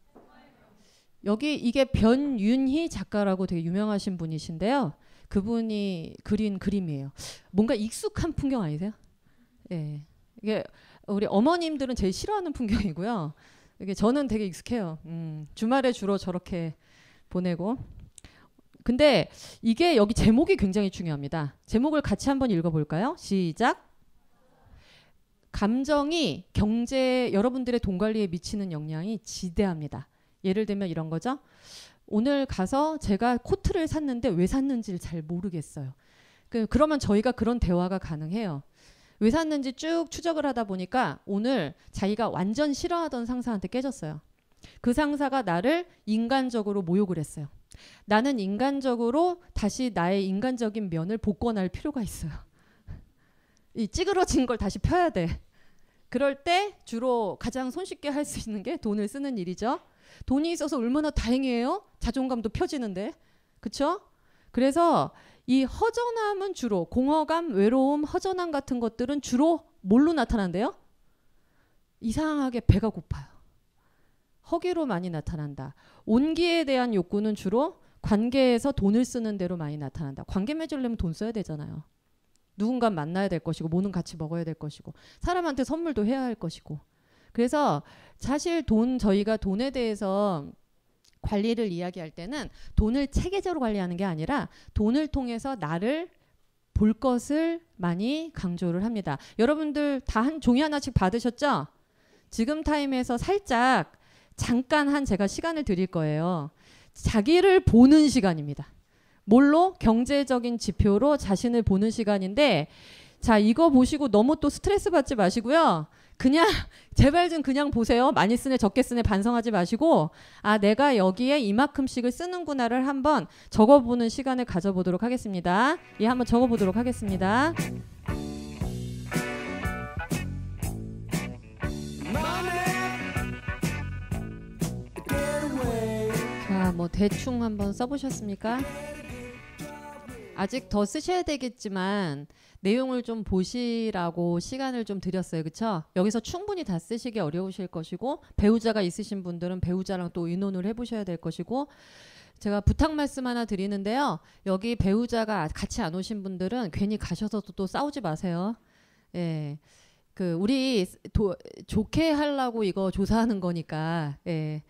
여기 이게 변윤희 작가라고 되게 유명하신 분이신데요. 그분이 그린 그림이에요. 뭔가 익숙한 풍경 아니세요? 예. 이게 우리 어머님들은 제일 싫어하는 풍경이고요. 이게 저는 되게 익숙해요. 음, 주말에 주로 저렇게 보내고. 근데 이게 여기 제목이 굉장히 중요합니다. 제목을 같이 한번 읽어볼까요? 시작. 감정이 경제 여러분들의 돈 관리에 미치는 영향이 지대합니다. 예를 들면 이런 거죠. 오늘 가서 제가 코트를 샀는데 왜 샀는지를 잘 모르겠어요. 그, 그러면 저희가 그런 대화가 가능해요. 왜 샀는지 쭉 추적을 하다 보니까 오늘 자기가 완전 싫어하던 상사한테 깨졌어요. 그 상사가 나를 인간적으로 모욕을 했어요. 나는 인간적으로 다시 나의 인간적인 면을 복권할 필요가 있어요. 이 찌그러진 걸 다시 펴야 돼. 그럴 때 주로 가장 손쉽게 할 수 있는 게 돈을 쓰는 일이죠. 돈이 있어서 얼마나 다행이에요. 자존감도 펴지는데. 그렇죠? 그래서 이 허전함은 주로 공허감, 외로움, 허전함 같은 것들은 주로 뭘로 나타난대요? 이상하게 배가 고파요. 허기로 많이 나타난다. 온기에 대한 욕구는 주로 관계에서 돈을 쓰는 대로 많이 나타난다. 관계 맺으려면 돈 써야 되잖아요. 누군가 만나야 될 것이고 뭐는 같이 먹어야 될 것이고 사람한테 선물도 해야 할 것이고 그래서 사실 돈 저희가 돈에 대해서 관리를 이야기할 때는 돈을 체계적으로 관리하는 게 아니라 돈을 통해서 나를 볼 것을 많이 강조를 합니다. 여러분들 다 한 종이 하나씩 받으셨죠? 지금 타임에서 살짝 잠깐 한 제가 시간을 드릴 거예요. 자기를 보는 시간입니다. 뭘로 경제적인 지표로 자신을 보는 시간인데 자 이거 보시고 너무 또 스트레스 받지 마시고요. 그냥 제발 좀 그냥 보세요. 많이 쓰네 적게 쓰네 반성하지 마시고 아 내가 여기에 이만큼씩을 쓰는구나를 한번 적어보는 시간을 가져보도록 하겠습니다. 예 한번 적어보도록 하겠습니다. 자 뭐 대충 한번 써보셨습니까? 아직 더 쓰셔야 되겠지만 내용을 좀 보시라고 시간을 좀 드렸어요. 그쵸? 여기서 충분히 다 쓰시기 어려우실 것이고 배우자가 있으신 분들은 배우자랑 또 의논을 해보셔야 될 것이고 제가 부탁 말씀 하나 드리는데요. 여기 배우자가 같이 안 오신 분들은 괜히 가셔서 또, 또 싸우지 마세요. 예. 그 우리 도, 좋게 하려고 이거 조사하는 거니까. 예.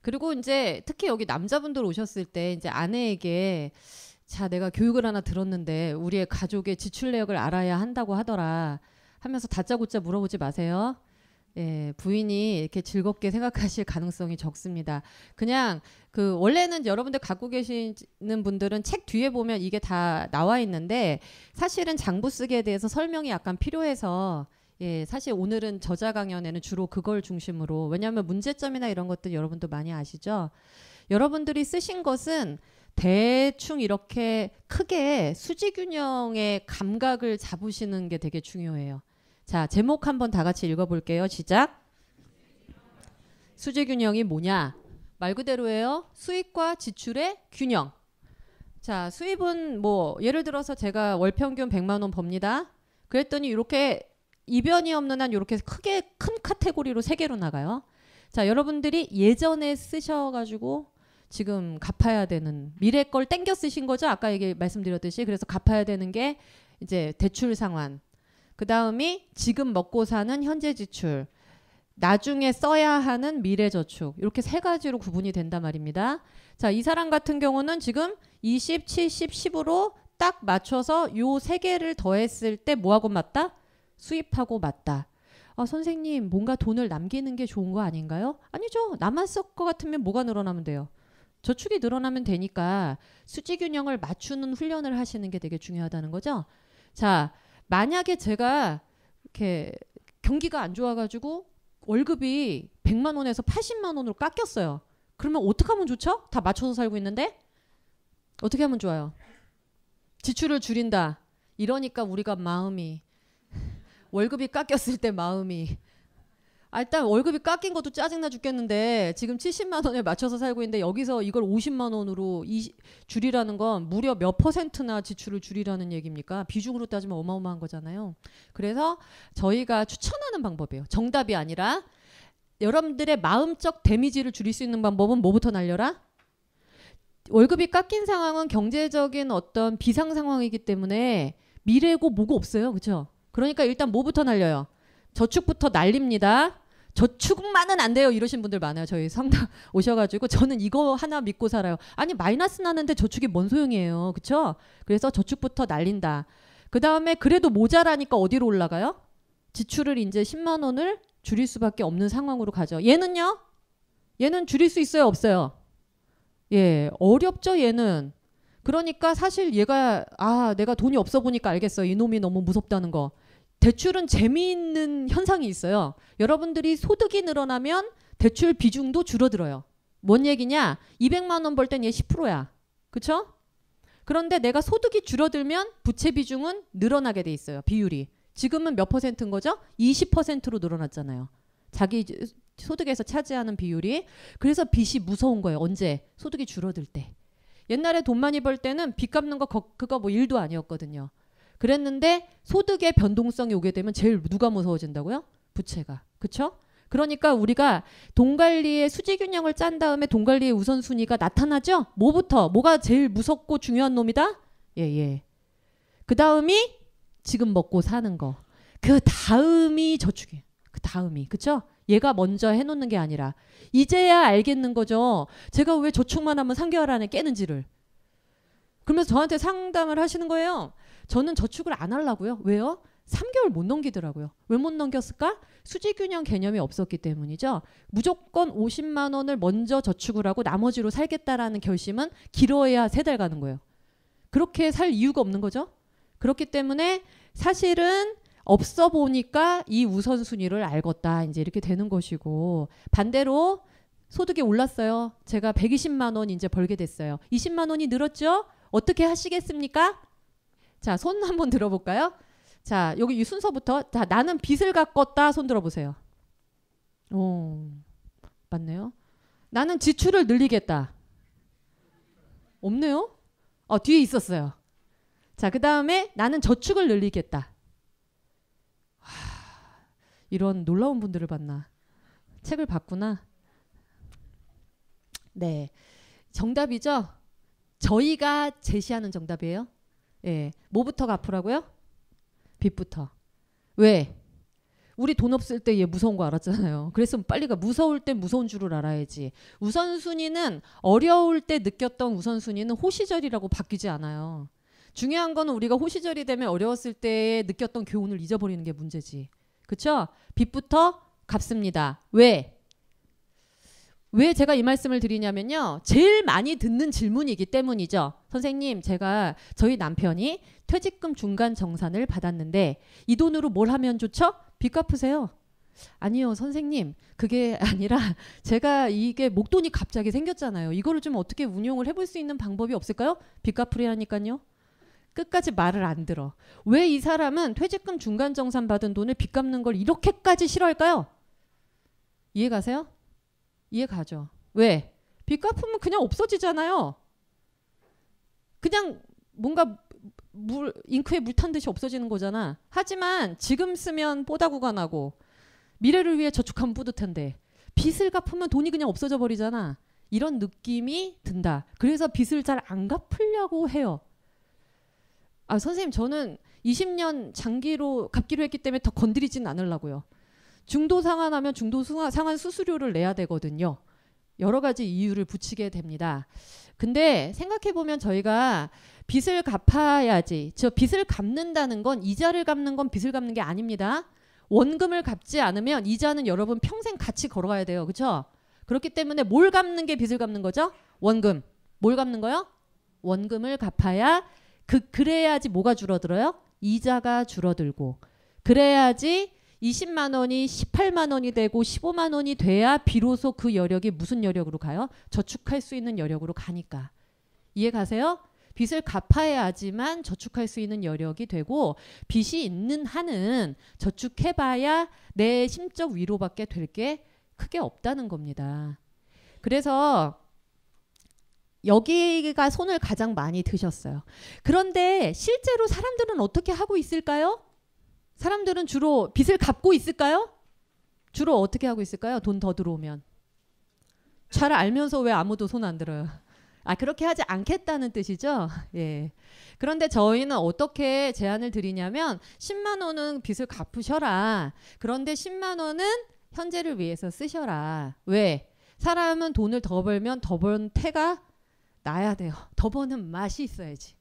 그리고 이제 특히 여기 남자분들 오셨을 때 이제 아내에게 자, 내가 교육을 하나 들었는데 우리의 가족의 지출 내역을 알아야 한다고 하더라 하면서 다짜고짜 물어보지 마세요. 예, 부인이 이렇게 즐겁게 생각하실 가능성이 적습니다. 그냥 그 원래는 여러분들 갖고 계시는 분들은 책 뒤에 보면 이게 다 나와 있는데 사실은 장부 쓰기에 대해서 설명이 약간 필요해서 예, 사실 오늘은 저자 강연에는 주로 그걸 중심으로 왜냐하면 문제점이나 이런 것들 여러분도 많이 아시죠? 여러분들이 쓰신 것은 대충 이렇게 크게 수지 균형의 감각을 잡으시는 게 되게 중요해요. 자, 제목 한번 다 같이 읽어 볼게요. 시작. 수지 균형이 뭐냐? 말 그대로예요. 수익과 지출의 균형. 자, 수입은 뭐 예를 들어서 제가 월 평균 100만 원 법니다. 그랬더니 이렇게 이변이 없는 한 이렇게 크게 큰 카테고리로 세 개로 나가요. 자, 여러분들이 예전에 쓰셔 가지고 지금 갚아야 되는 미래 걸 땡겨 쓰신 거죠. 아까 얘기 말씀드렸듯이 그래서 갚아야 되는 게 이제 대출 상환. 그 다음이 지금 먹고 사는 현재 지출. 나중에 써야 하는 미래 저축. 이렇게 세 가지로 구분이 된단 말입니다. 자, 이 사람 같은 경우는 지금 20, 70, 10으로 딱 맞춰서 요 세 개를 더했을 때 뭐하고 맞다? 수입하고 맞다. 아, 선생님, 뭔가 돈을 남기는 게 좋은 거 아닌가요? 아니죠. 남았을 것 같으면 뭐가 늘어나면 돼요? 저축이 늘어나면 되니까 수지 균형을 맞추는 훈련을 하시는 게 되게 중요하다는 거죠. 자, 만약에 제가 이렇게 경기가 안 좋아가지고 월급이 100만 원에서 80만 원으로 깎였어요. 그러면 어떻게 하면 좋죠? 다 맞춰서 살고 있는데 어떻게 하면 좋아요? 지출을 줄인다. 이러니까 우리가 마음이 월급이 깎였을 때 마음이 아, 일단 월급이 깎인 것도 짜증나 죽겠는데 지금 70만 원에 맞춰서 살고 있는데 여기서 이걸 50만 원으로 이, 줄이라는 건 무려 몇 퍼센트나 지출을 줄이라는 얘기입니까? 비중으로 따지면 어마어마한 거잖아요. 그래서 저희가 추천하는 방법이에요. 정답이 아니라 여러분들의 마음적 데미지를 줄일 수 있는 방법은 뭐부터 날려라? 월급이 깎인 상황은 경제적인 어떤 비상 상황이기 때문에 미래고 뭐고 없어요. 그렇죠? 그러니까 일단 뭐부터 날려요? 저축부터 날립니다. 저축만은 안 돼요. 이러신 분들 많아요. 저희 상담 오셔가지고 저는 이거 하나 믿고 살아요. 아니 마이너스 나는데 저축이 뭔 소용이에요. 그쵸? 그래서 저축부터 날린다. 그 다음에 그래도 모자라니까 어디로 올라가요? 지출을 이제 10만 원을 줄일 수밖에 없는 상황으로 가죠. 얘는요? 얘는 줄일 수 있어요? 없어요? 예, 어렵죠, 얘는. 그러니까 사실 얘가, 아, 내가 돈이 없어 보니까 알겠어 이놈이 너무 무섭다는 거. 대출은 재미있는 현상이 있어요. 여러분들이 소득이 늘어나면 대출 비중도 줄어들어요. 뭔 얘기냐? 200만 원 벌 땐 얘 10%야. 그렇죠 그런데 내가 소득이 줄어들면 부채 비중은 늘어나게 돼 있어요. 비율이. 지금은 몇 퍼센트인 거죠? 20%로 늘어났잖아요. 자기 소득에서 차지하는 비율이. 그래서 빚이 무서운 거예요. 언제? 소득이 줄어들 때. 옛날에 돈 많이 벌 때는 빚 갚는 거 그거 뭐 일도 아니었거든요. 그랬는데 소득의 변동성이 오게 되면 제일 누가 무서워진다고요? 부채가. 그렇죠? 그러니까 우리가 돈 관리의 수지 균형을 짠 다음에 돈 관리의 우선순위가 나타나죠. 뭐부터? 뭐가 제일 무섭고 중요한 놈이다? 예, 예. 그 다음이 지금 먹고 사는 거. 그 다음이 저축이에요. 그 다음이. 그쵸? 얘가 먼저 해놓는 게 아니라. 이제야 알겠는 거죠. 제가 왜 저축만 하면 3개월 안에 깨는지를. 그러면서 저한테 상담을 하시는 거예요. 저는 저축을 안 하려고요. 왜요? 3개월 못 넘기더라고요. 왜 못 넘겼을까? 수지균형 개념이 없었기 때문이죠. 무조건 50만 원을 먼저 저축을 하고 나머지로 살겠다라는 결심은 길어야 세 달 가는 거예요. 그렇게 살 이유가 없는 거죠. 그렇기 때문에 사실은 없어 보니까 이 우선순위를 알겠다. 이제 이렇게 되는 것이고 반대로 소득이 올랐어요. 제가 120만 원 이제 벌게 됐어요. 20만 원이 늘었죠? 어떻게 하시겠습니까? 자, 손 한번 들어볼까요? 자, 여기 이 순서부터 자, 나는 빚을 갚았다 손 들어보세요. 오, 맞네요. 나는 지출을 늘리겠다. 없네요. 어, 뒤에 있었어요. 자, 그 다음에 나는 저축을 늘리겠다. 하, 이런 놀라운 분들을 봤나. 책을 봤구나. 네. 정답이죠? 저희가 제시하는 정답이에요. 예. 뭐부터 갚으라고요? 빚부터. 왜? 우리 돈 없을 때 얘 무서운 거 알았잖아요. 그래서 빨리 가. 무서울 때 무서운 줄을 알아야지. 우선순위는 어려울 때 느꼈던 우선순위는 호시절이라고 바뀌지 않아요. 중요한 건 우리가 호시절이 되면 어려웠을 때 느꼈던 교훈을 잊어버리는 게 문제지. 그쵸? 빚부터 갚습니다. 왜? 왜 제가 이 말씀을 드리냐면요. 제일 많이 듣는 질문이기 때문이죠. 선생님, 제가 저희 남편이 퇴직금 중간 정산을 받았는데 이 돈으로 뭘 하면 좋죠? 빚 갚으세요. 아니요, 선생님. 그게 아니라 제가 이게 목돈이 갑자기 생겼잖아요. 이거를 좀 어떻게 운용을 해볼 수 있는 방법이 없을까요? 빚 갚으려니까요. 끝까지 말을 안 들어. 왜 이 사람은 퇴직금 중간 정산 받은 돈을 빚 갚는 걸 이렇게까지 싫어할까요? 이해 가세요? 이해 가죠. 왜? 빚 갚으면 그냥 없어지잖아요. 그냥 뭔가 물 잉크에 물 탄 듯이 없어지는 거잖아. 하지만 지금 쓰면 뽀다구가 나고 미래를 위해 저축하면 뿌듯한데 빚을 갚으면 돈이 그냥 없어져 버리잖아. 이런 느낌이 든다. 그래서 빚을 잘 안 갚으려고 해요. 아 선생님 저는 20년 장기로 갚기로 했기 때문에 더 건드리진 않으려고요. 중도 상환하면 중도 상환 수수료를 내야 되거든요. 여러 가지 이유를 붙이게 됩니다. 근데 생각해 보면 저희가 빚을 갚아야지. 저 빚을 갚는다는 건 이자를 갚는 건 빚을 갚는 게 아닙니다. 원금을 갚지 않으면 이자는 여러분 평생 같이 걸어가야 돼요. 그렇죠? 그렇기 때문에 뭘 갚는 게 빚을 갚는 거죠? 원금. 뭘 갚는 거요? 원금을 갚아야 그 그래야지 뭐가 줄어들어요? 이자가 줄어들고 그래야지 20만 원이 18만 원이 되고 15만 원이 돼야 비로소 그 여력이 무슨 여력으로 가요? 저축할 수 있는 여력으로 가니까. 이해 가세요? 빚을 갚아야지만 저축할 수 있는 여력이 되고 빚이 있는 한은 저축해봐야 내 심적 위로밖에 될 게 크게 없다는 겁니다. 그래서 여기가 손을 가장 많이 드셨어요. 그런데 실제로 사람들은 어떻게 하고 있을까요? 사람들은 주로 빚을 갚고 있을까요? 주로 어떻게 하고 있을까요? 돈 더 들어오면. 잘 알면서 왜 아무도 손 안 들어요? 아, 그렇게 하지 않겠다는 뜻이죠? 예. 그런데 저희는 어떻게 제안을 드리냐면 10만 원은 빚을 갚으셔라. 그런데 10만 원은 현재를 위해서 쓰셔라. 왜? 사람은 돈을 더 벌면 더 번 태가 나야 돼요. 더 버는 맛이 있어야지.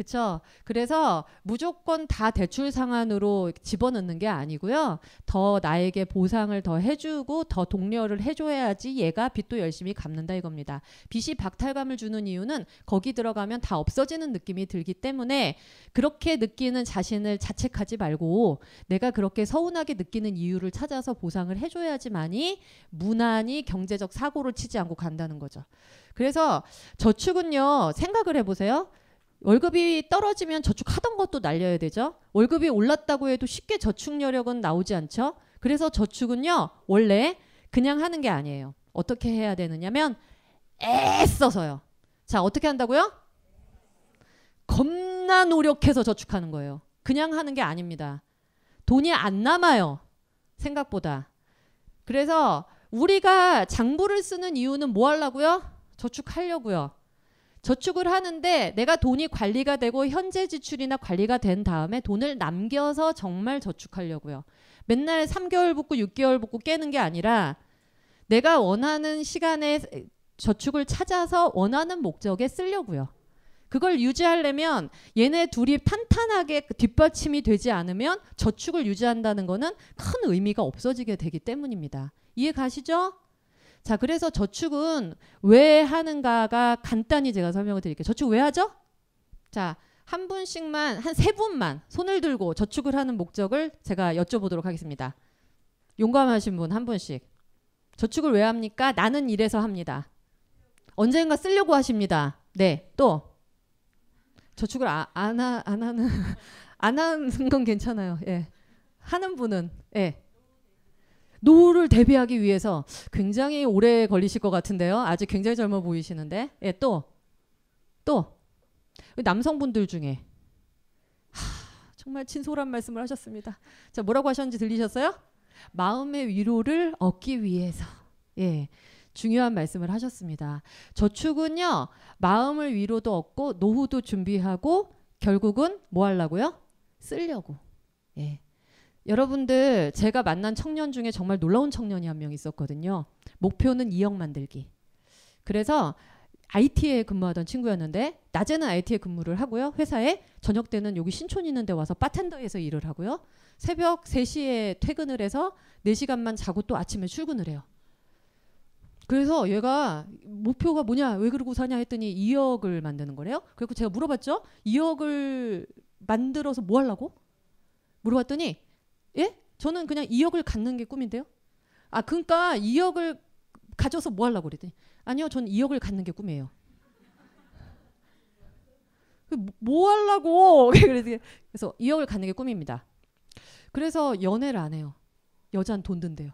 그렇죠. 그래서 무조건 다 대출 상환으로 집어넣는 게 아니고요. 더 나에게 보상을 더 해주고 더 독려를 해줘야지 얘가 빚도 열심히 갚는다 이겁니다. 빚이 박탈감을 주는 이유는 거기 들어가면 다 없어지는 느낌이 들기 때문에 그렇게 느끼는 자신을 자책하지 말고 내가 그렇게 서운하게 느끼는 이유를 찾아서 보상을 해줘야지만이 무난히 경제적 사고를 치지 않고 간다는 거죠. 그래서 저축은요 생각을 해보세요. 월급이 떨어지면 저축하던 것도 날려야 되죠. 월급이 올랐다고 해도 쉽게 저축 여력은 나오지 않죠. 그래서 저축은요, 원래 그냥 하는 게 아니에요. 어떻게 해야 되느냐면 애써서요. 자, 어떻게 한다고요? 겁나 노력해서 저축하는 거예요. 그냥 하는 게 아닙니다. 돈이 안 남아요. 생각보다. 그래서 우리가 장부를 쓰는 이유는 뭐 하려고요? 저축하려고요. 저축을 하는데 내가 돈이 관리가 되고 현재 지출이나 관리가 된 다음에 돈을 남겨서 정말 저축하려고요. 맨날 3개월 붓고 6개월 붓고 깨는 게 아니라 내가 원하는 시간에 저축을 찾아서 원하는 목적에 쓰려고요. 그걸 유지하려면 얘네 둘이 탄탄하게 뒷받침이 되지 않으면 저축을 유지한다는 거는 큰 의미가 없어지게 되기 때문입니다 이해 가시죠? 자, 그래서 저축은 왜 하는가가 간단히 제가 설명을 드릴게요. 저축 왜 하죠? 자, 한 분씩만, 한 세 분만 손을 들고 저축을 하는 목적을 제가 여쭤보도록 하겠습니다. 용감하신 분 한 분씩. 저축을 왜 합니까? 나는 이래서 합니다. 언젠가 쓰려고 하십니다. 네, 또. 저축을 아, 안, 하, 안 하는, 안 하는 건 괜찮아요. 예. 하는 분은, 예. 노후를 대비하기 위해서 굉장히 오래 걸리실 것 같은데요. 아직 굉장히 젊어 보이시는데. 예, 또. 또. 남성분들 중에. 하, 정말 친솔한 말씀을 하셨습니다. 자, 뭐라고 하셨는지 들리셨어요? 마음의 위로를 얻기 위해서. 예. 중요한 말씀을 하셨습니다. 저축은요, 마음을 위로도 얻고, 노후도 준비하고, 결국은 뭐 하려고요? 쓰려고. 예. 여러분들 제가 만난 청년 중에 정말 놀라운 청년이 한 명 있었거든요. 목표는 2억 만들기. 그래서 IT에 근무하던 친구였는데 낮에는 IT에 근무를 하고요. 회사에 저녁 때는 여기 신촌 있는 데 와서 바텐더에서 일을 하고요. 새벽 3시에 퇴근을 해서 4시간만 자고 또 아침에 출근을 해요. 그래서 얘가 목표가 뭐냐 왜 그러고 사냐 했더니 2억을 만드는 거래요. 그래서 제가 물어봤죠. 2억을 만들어서 뭐 하려고? 물어봤더니 예? 저는 그냥 2억을 갖는 게 꿈인데요. 아, 그러니까 2억을 가져서 뭐 하려고 그랬더니 아니요, 저는 2억을 갖는 게 꿈이에요. 그 뭐, 뭐 하려고? 그래서 2억을 갖는 게 꿈입니다. 그래서 연애를 안 해요. 여잔 돈 든대요.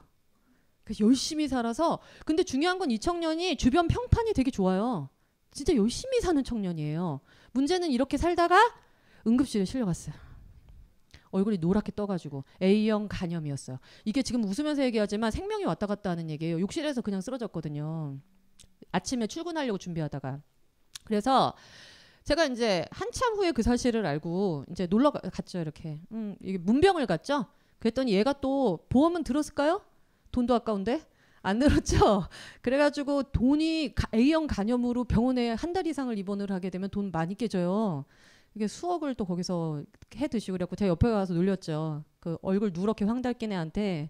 그래서 열심히 살아서 근데 중요한 건 이 청년이 주변 평판이 되게 좋아요. 진짜 열심히 사는 청년이에요. 문제는 이렇게 살다가 응급실에 실려갔어요. 얼굴이 노랗게 떠가지고 A형 간염이었어요. 이게 지금 웃으면서 얘기하지만 생명이 왔다 갔다 하는 얘기예요. 욕실에서 그냥 쓰러졌거든요. 아침에 출근하려고 준비하다가 그래서 제가 이제 한참 후에 그 사실을 알고 이제 놀러 갔죠 이렇게 음, 이게 문병을 갔죠 그랬더니 얘가 또 보험은 들었을까요 돈도 아까운데 안 들었죠 그래가지고 돈이 A형 간염으로 병원에 한 달 이상을 입원을 하게 되면 돈 많이 깨져요 이게 수억을 또 거기서 해 드시고 그랬고 제가 옆에 가서 놀렸죠. 그 얼굴 누렇게 황달낀 애한테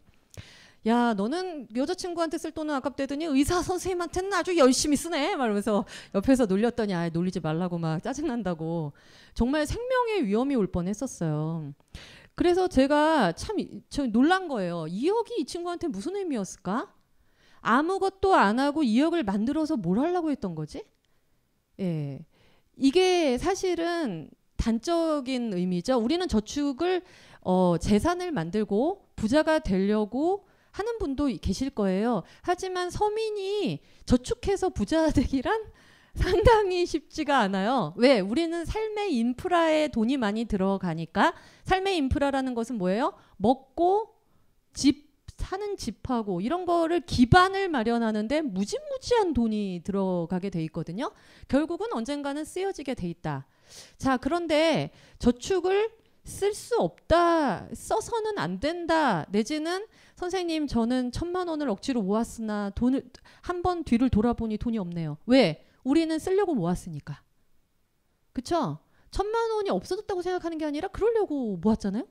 야 너는 여자친구한테 쓸 돈은 아깝대더니 의사 선생님한테는 아주 열심히 쓰네 말면서 옆에서 놀렸더니 아예 놀리지 말라고 막 짜증난다고 정말 생명의 위험이 올 뻔했었어요. 그래서 제가 참저 놀란 거예요. 2억이 이 친구한테 무슨 의미였을까? 아무것도 안 하고 2억을 만들어서 뭘 하려고 했던 거지? 예. 이게 사실은 단적인 의미죠. 우리는 저축을 어, 재산을 만들고 부자가 되려고 하는 분도 계실 거예요. 하지만 서민이 저축해서 부자 되기란 상당히 쉽지가 않아요. 왜? 우리는 삶의 인프라에 돈이 많이 들어가니까 삶의 인프라라는 것은 뭐예요? 먹고 집 사는 집하고 이런 거를 기반을 마련하는데 무지무지한 돈이 들어가게 돼 있거든요. 결국은 언젠가는 쓰여지게 돼 있다. 자, 그런데 저축을 쓸 수 없다, 써서는 안 된다, 내지는 선생님 저는 천만 원을 억지로 모았으나 돈을 한 번 뒤를 돌아보니 돈이 없네요. 왜? 우리는 쓰려고 모았으니까. 그쵸? 천만 원이 없어졌다고 생각하는 게 아니라 그러려고 모았잖아요.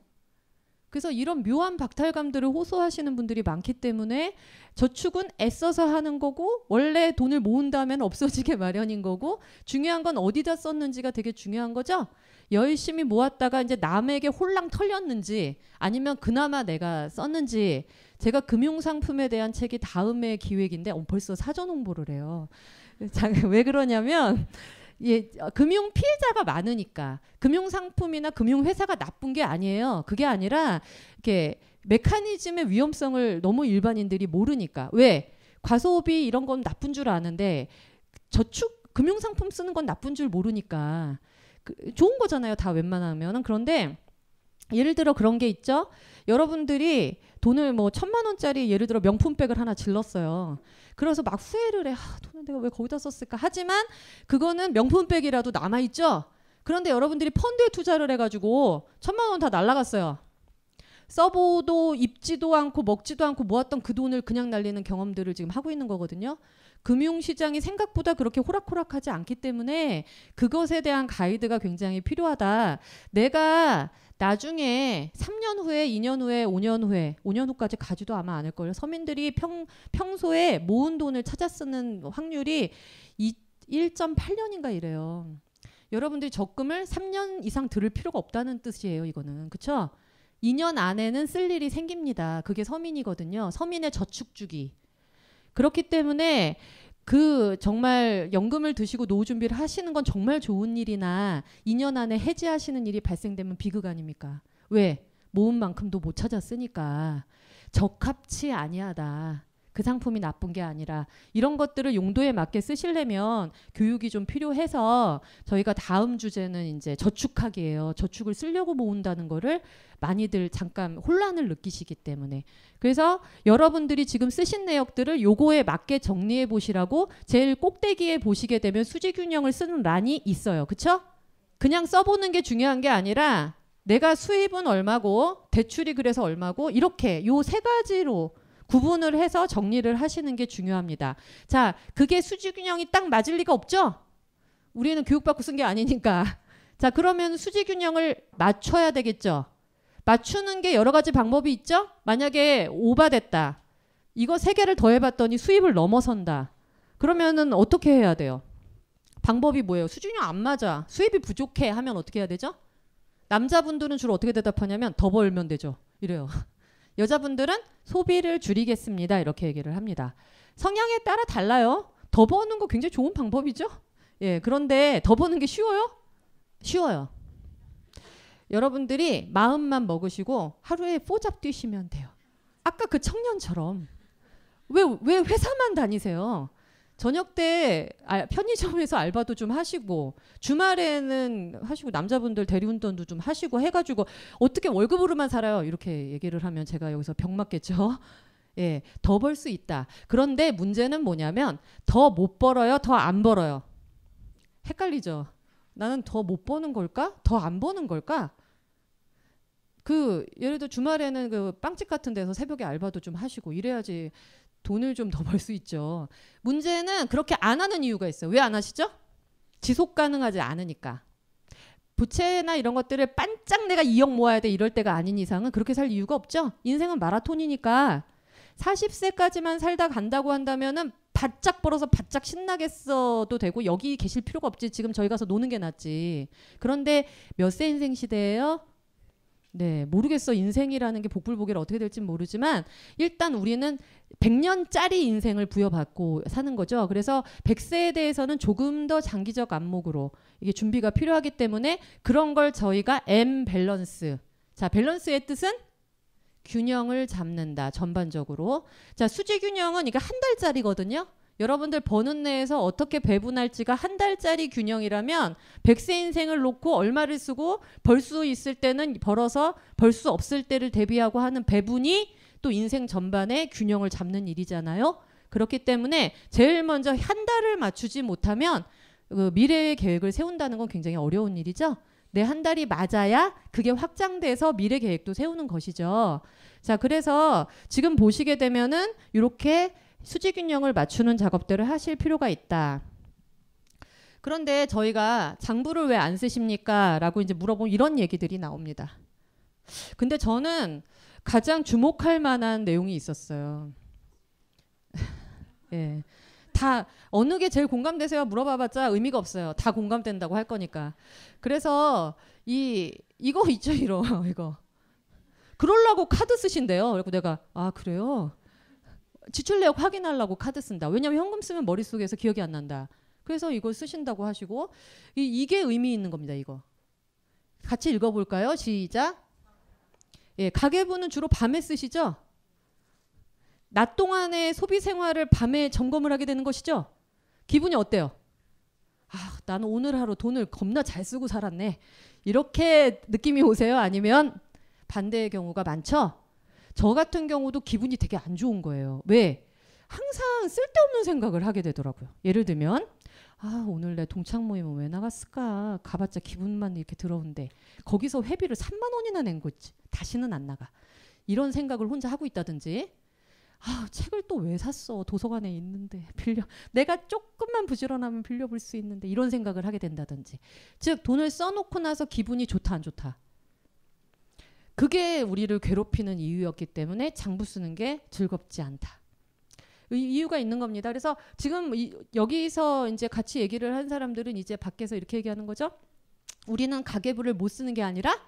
그래서 이런 묘한 박탈감들을 호소하시는 분들이 많기 때문에 저축은 애써서 하는 거고 원래 돈을 모은 다면 없어지게 마련인 거고 중요한 건 어디다 썼는지가 되게 중요한 거죠. 열심히 모았다가 이제 남에게 홀랑 털렸는지 아니면 그나마 내가 썼는지 제가 금융 상품에 대한 책이 다음에 기획인데 어, 벌써 사전 홍보를 해요. 왜 그러냐면 예, 어, 금융 피해자가 많으니까 금융 상품이나 금융 회사가 나쁜 게 아니에요. 그게 아니라 이렇게 메커니즘의 위험성을 너무 일반인들이 모르니까 왜 과소비 이런 건 나쁜 줄 아는데 저축 금융 상품 쓰는 건 나쁜 줄 모르니까 그, 좋은 거잖아요. 다 웬만하면은 그런데 예를 들어 그런 게 있죠. 여러분들이 돈을 뭐 천만 원짜리 예를 들어 명품백을 하나 질렀어요. 그래서 막 후회를 해. 아, 돈은 내가 왜 거기다 썼을까? 하지만 그거는 명품백이라도 남아 있죠. 그런데 여러분들이 펀드에 투자를 해가지고 천만 원 다 날라갔어요. 써보도 입지도 않고 먹지도 않고 모았던 그 돈을 그냥 날리는 경험들을 지금 하고 있는 거거든요. 금융시장이 생각보다 그렇게 호락호락하지 않기 때문에 그것에 대한 가이드가 굉장히 필요하다. 내가 나중에 3년 후에, 2년 후에, 5년 후에, 5년 후까지 가지도 아마 않을 거예요. 서민들이 평, 평소에 모은 돈을 찾아 쓰는 확률이 2, 1.8년인가 이래요. 여러분들이 적금을 3년 이상 들을 필요가 없다는 뜻이에요, 이거는. 그쵸? 2년 안에는 쓸 일이 생깁니다. 그게 서민이거든요. 서민의 저축 주기. 그렇기 때문에 그 정말 연금을 드시고 노후 준비를 하시는 건 정말 좋은 일이나 2년 안에 해지하시는 일이 발생되면 비극 아닙니까? 왜? 모은 만큼도 못 찾았으니까 적합치 아니하다. 그 상품이 나쁜 게 아니라 이런 것들을 용도에 맞게 쓰시려면 교육이 좀 필요해서 저희가 다음 주제는 이제 저축하기예요. 저축을 쓰려고 모은다는 거를 많이들 잠깐 혼란을 느끼시기 때문에 그래서 여러분들이 지금 쓰신 내역들을 요거에 맞게 정리해 보시라고 제일 꼭대기에 보시게 되면 수지 균형을 쓰는 란이 있어요. 그쵸? 그냥 써보는 게 중요한 게 아니라 내가 수입은 얼마고 대출이 그래서 얼마고 이렇게 요 세 가지로 구분을 해서 정리를 하시는 게 중요합니다. 자, 그게 수지균형이 딱 맞을 리가 없죠? 우리는 교육받고 쓴 게 아니니까. 자, 그러면 수지균형을 맞춰야 되겠죠? 맞추는 게 여러 가지 방법이 있죠? 만약에 오바됐다. 이거 세 개를 더해봤더니 수입을 넘어선다. 그러면은 어떻게 해야 돼요? 방법이 뭐예요? 수준형안 맞아. 수입이 부족해 하면 어떻게 해야 되죠? 남자분들은 주로 어떻게 대답하냐면 더 벌면 되죠. 이래요. 여자분들은 소비를 줄이겠습니다. 이렇게 얘기를 합니다. 성향에 따라 달라요. 더 버는 거 굉장히 좋은 방법이죠. 예, 그런데 더 버는 게 쉬워요? 쉬워요. 여러분들이 마음만 먹으시고 하루에 포잡 뛰시면 돼요. 아까 그 청년처럼 왜 왜 회사만 다니세요? 저녁 때 편의점에서 알바도 좀 하시고 주말에는 하시고 남자분들 대리운전도 좀 하시고 해가지고 어떻게 월급으로만 살아요 이렇게 얘기를 하면 제가 여기서 병 맞겠죠. 예, 더 벌 수 있다. 그런데 문제는 뭐냐면 더 못 벌어요, 더 안 벌어요. 헷갈리죠. 나는 더 못 버는 걸까? 더 안 버는 걸까? 그 예를 들어 주말에는 그 빵집 같은 데서 새벽에 알바도 좀 하시고 이래야지 돈을 좀 더 벌 수 있죠. 문제는 그렇게 안 하는 이유가 있어요. 왜 안 하시죠? 지속 가능하지 않으니까. 부채나 이런 것들을 반짝 내가 2억 모아야 돼 이럴 때가 아닌 이상은 그렇게 살 이유가 없죠. 인생은 마라톤이니까 40세까지만 살다 간다고 한다면은 바짝 벌어서 바짝 신나게 써도 되고 여기 계실 필요가 없지. 지금 저희 가서 노는 게 낫지. 그런데 몇 세 인생 시대예요? 네, 모르겠어. 인생이라는 게 복불복이라 어떻게 될지 모르지만 일단 우리는 1 0 0년짜리 인생을 부여받고 사는 거죠. 그래서 1 0 0세에 대해서는 조금 더 장기적 안목으로 이게 준비가 필요하기 때문에 그런 걸 저희가 M 밸런스. 자, 밸런스의 뜻은 균형을 잡는다. 전반적으로. 자, 수지 균형은 이게 한 달짜리거든요. 여러분들 버는 내에서 어떻게 배분할지가 한 달짜리 균형이라면 1 0 0세 인생을 놓고 얼마를 쓰고 벌 수 있을 때는 벌어서 벌 수 없을 때를 대비하고 하는 배분이 또 인생 전반의 균형을 잡는 일이잖아요. 그렇기 때문에 제일 먼저 한 달을 맞추지 못하면 그 미래의 계획을 세운다는 건 굉장히 어려운 일이죠. 내한 네, 달이 맞아야 그게 확장돼서 미래 계획도 세우는 것이죠. 자, 그래서 지금 보시게 되면은 이렇게 수지 균형을 맞추는 작업들을 하실 필요가 있다. 그런데 저희가 장부를 왜 안 쓰십니까? 라고 이제 물어보면 이런 얘기들이 나옵니다. 근데 저는 가장 주목할 만한 내용이 있었어요. 예. 다 어느 게 제일 공감되세요? 물어봐봤자 의미가 없어요. 다 공감된다고 할 거니까. 그래서 이 이거 있죠, 이러 이거. 그럴라고 카드 쓰신대요. 그리고 내가 아 그래요? 지출 내역 확인하려고 카드 쓴다. 왜냐면 현금 쓰면 머릿속에서 기억이 안 난다. 그래서 이걸 쓰신다고 하시고 이, 이게 의미 있는 겁니다. 이거 같이 읽어볼까요? 시작. 예, 가계부는 주로 밤에 쓰시죠? 낮 동안의 소비 생활을 밤에 점검을 하게 되는 것이죠? 기분이 어때요? 아, 나는 오늘 하루 돈을 겁나 잘 쓰고 살았네. 이렇게 느낌이 오세요? 아니면 반대의 경우가 많죠? 저 같은 경우도 기분이 되게 안 좋은 거예요. 왜? 항상 쓸데없는 생각을 하게 되더라고요. 예를 들면 아 오늘 내 동창 모임은 왜 나갔을까 가봤자 기분만 이렇게 들어온데 거기서 회비를 3만 원이나 낸 거지 다시는 안 나가 이런 생각을 혼자 하고 있다든지 아 책을 또 왜 샀어 도서관에 있는데 빌려 내가 조금만 부지런하면 빌려볼 수 있는데 이런 생각을 하게 된다든지 즉 돈을 써놓고 나서 기분이 좋다 안 좋다 그게 우리를 괴롭히는 이유였기 때문에 장부 쓰는 게 즐겁지 않다 이유가 있는 겁니다. 그래서 지금 이, 여기서 이제 같이 얘기를 한 사람들은 이제 밖에서 이렇게 얘기하는 거죠. 우리는 가계부를 못 쓰는 게 아니라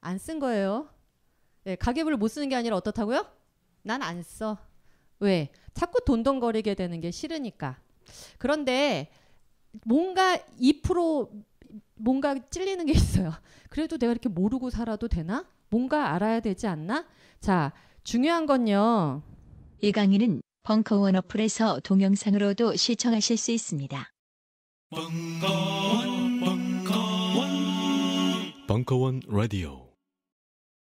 안 쓴 거예요. 예, 가계부를 못 쓰는 게 아니라 어떻다고요? 난 안 써. 왜? 자꾸 돈돈거리게 되는 게 싫으니까. 그런데 뭔가 2% 뭔가 찔리는 게 있어요. 그래도 내가 이렇게 모르고 살아도 되나? 뭔가 알아야 되지 않나? 자, 중요한 건요. 이 강의는 벙커원 어플에서 동영상으로도 시청하실 수 있습니다. 벙커원, 벙커원, 벙커원 라디오.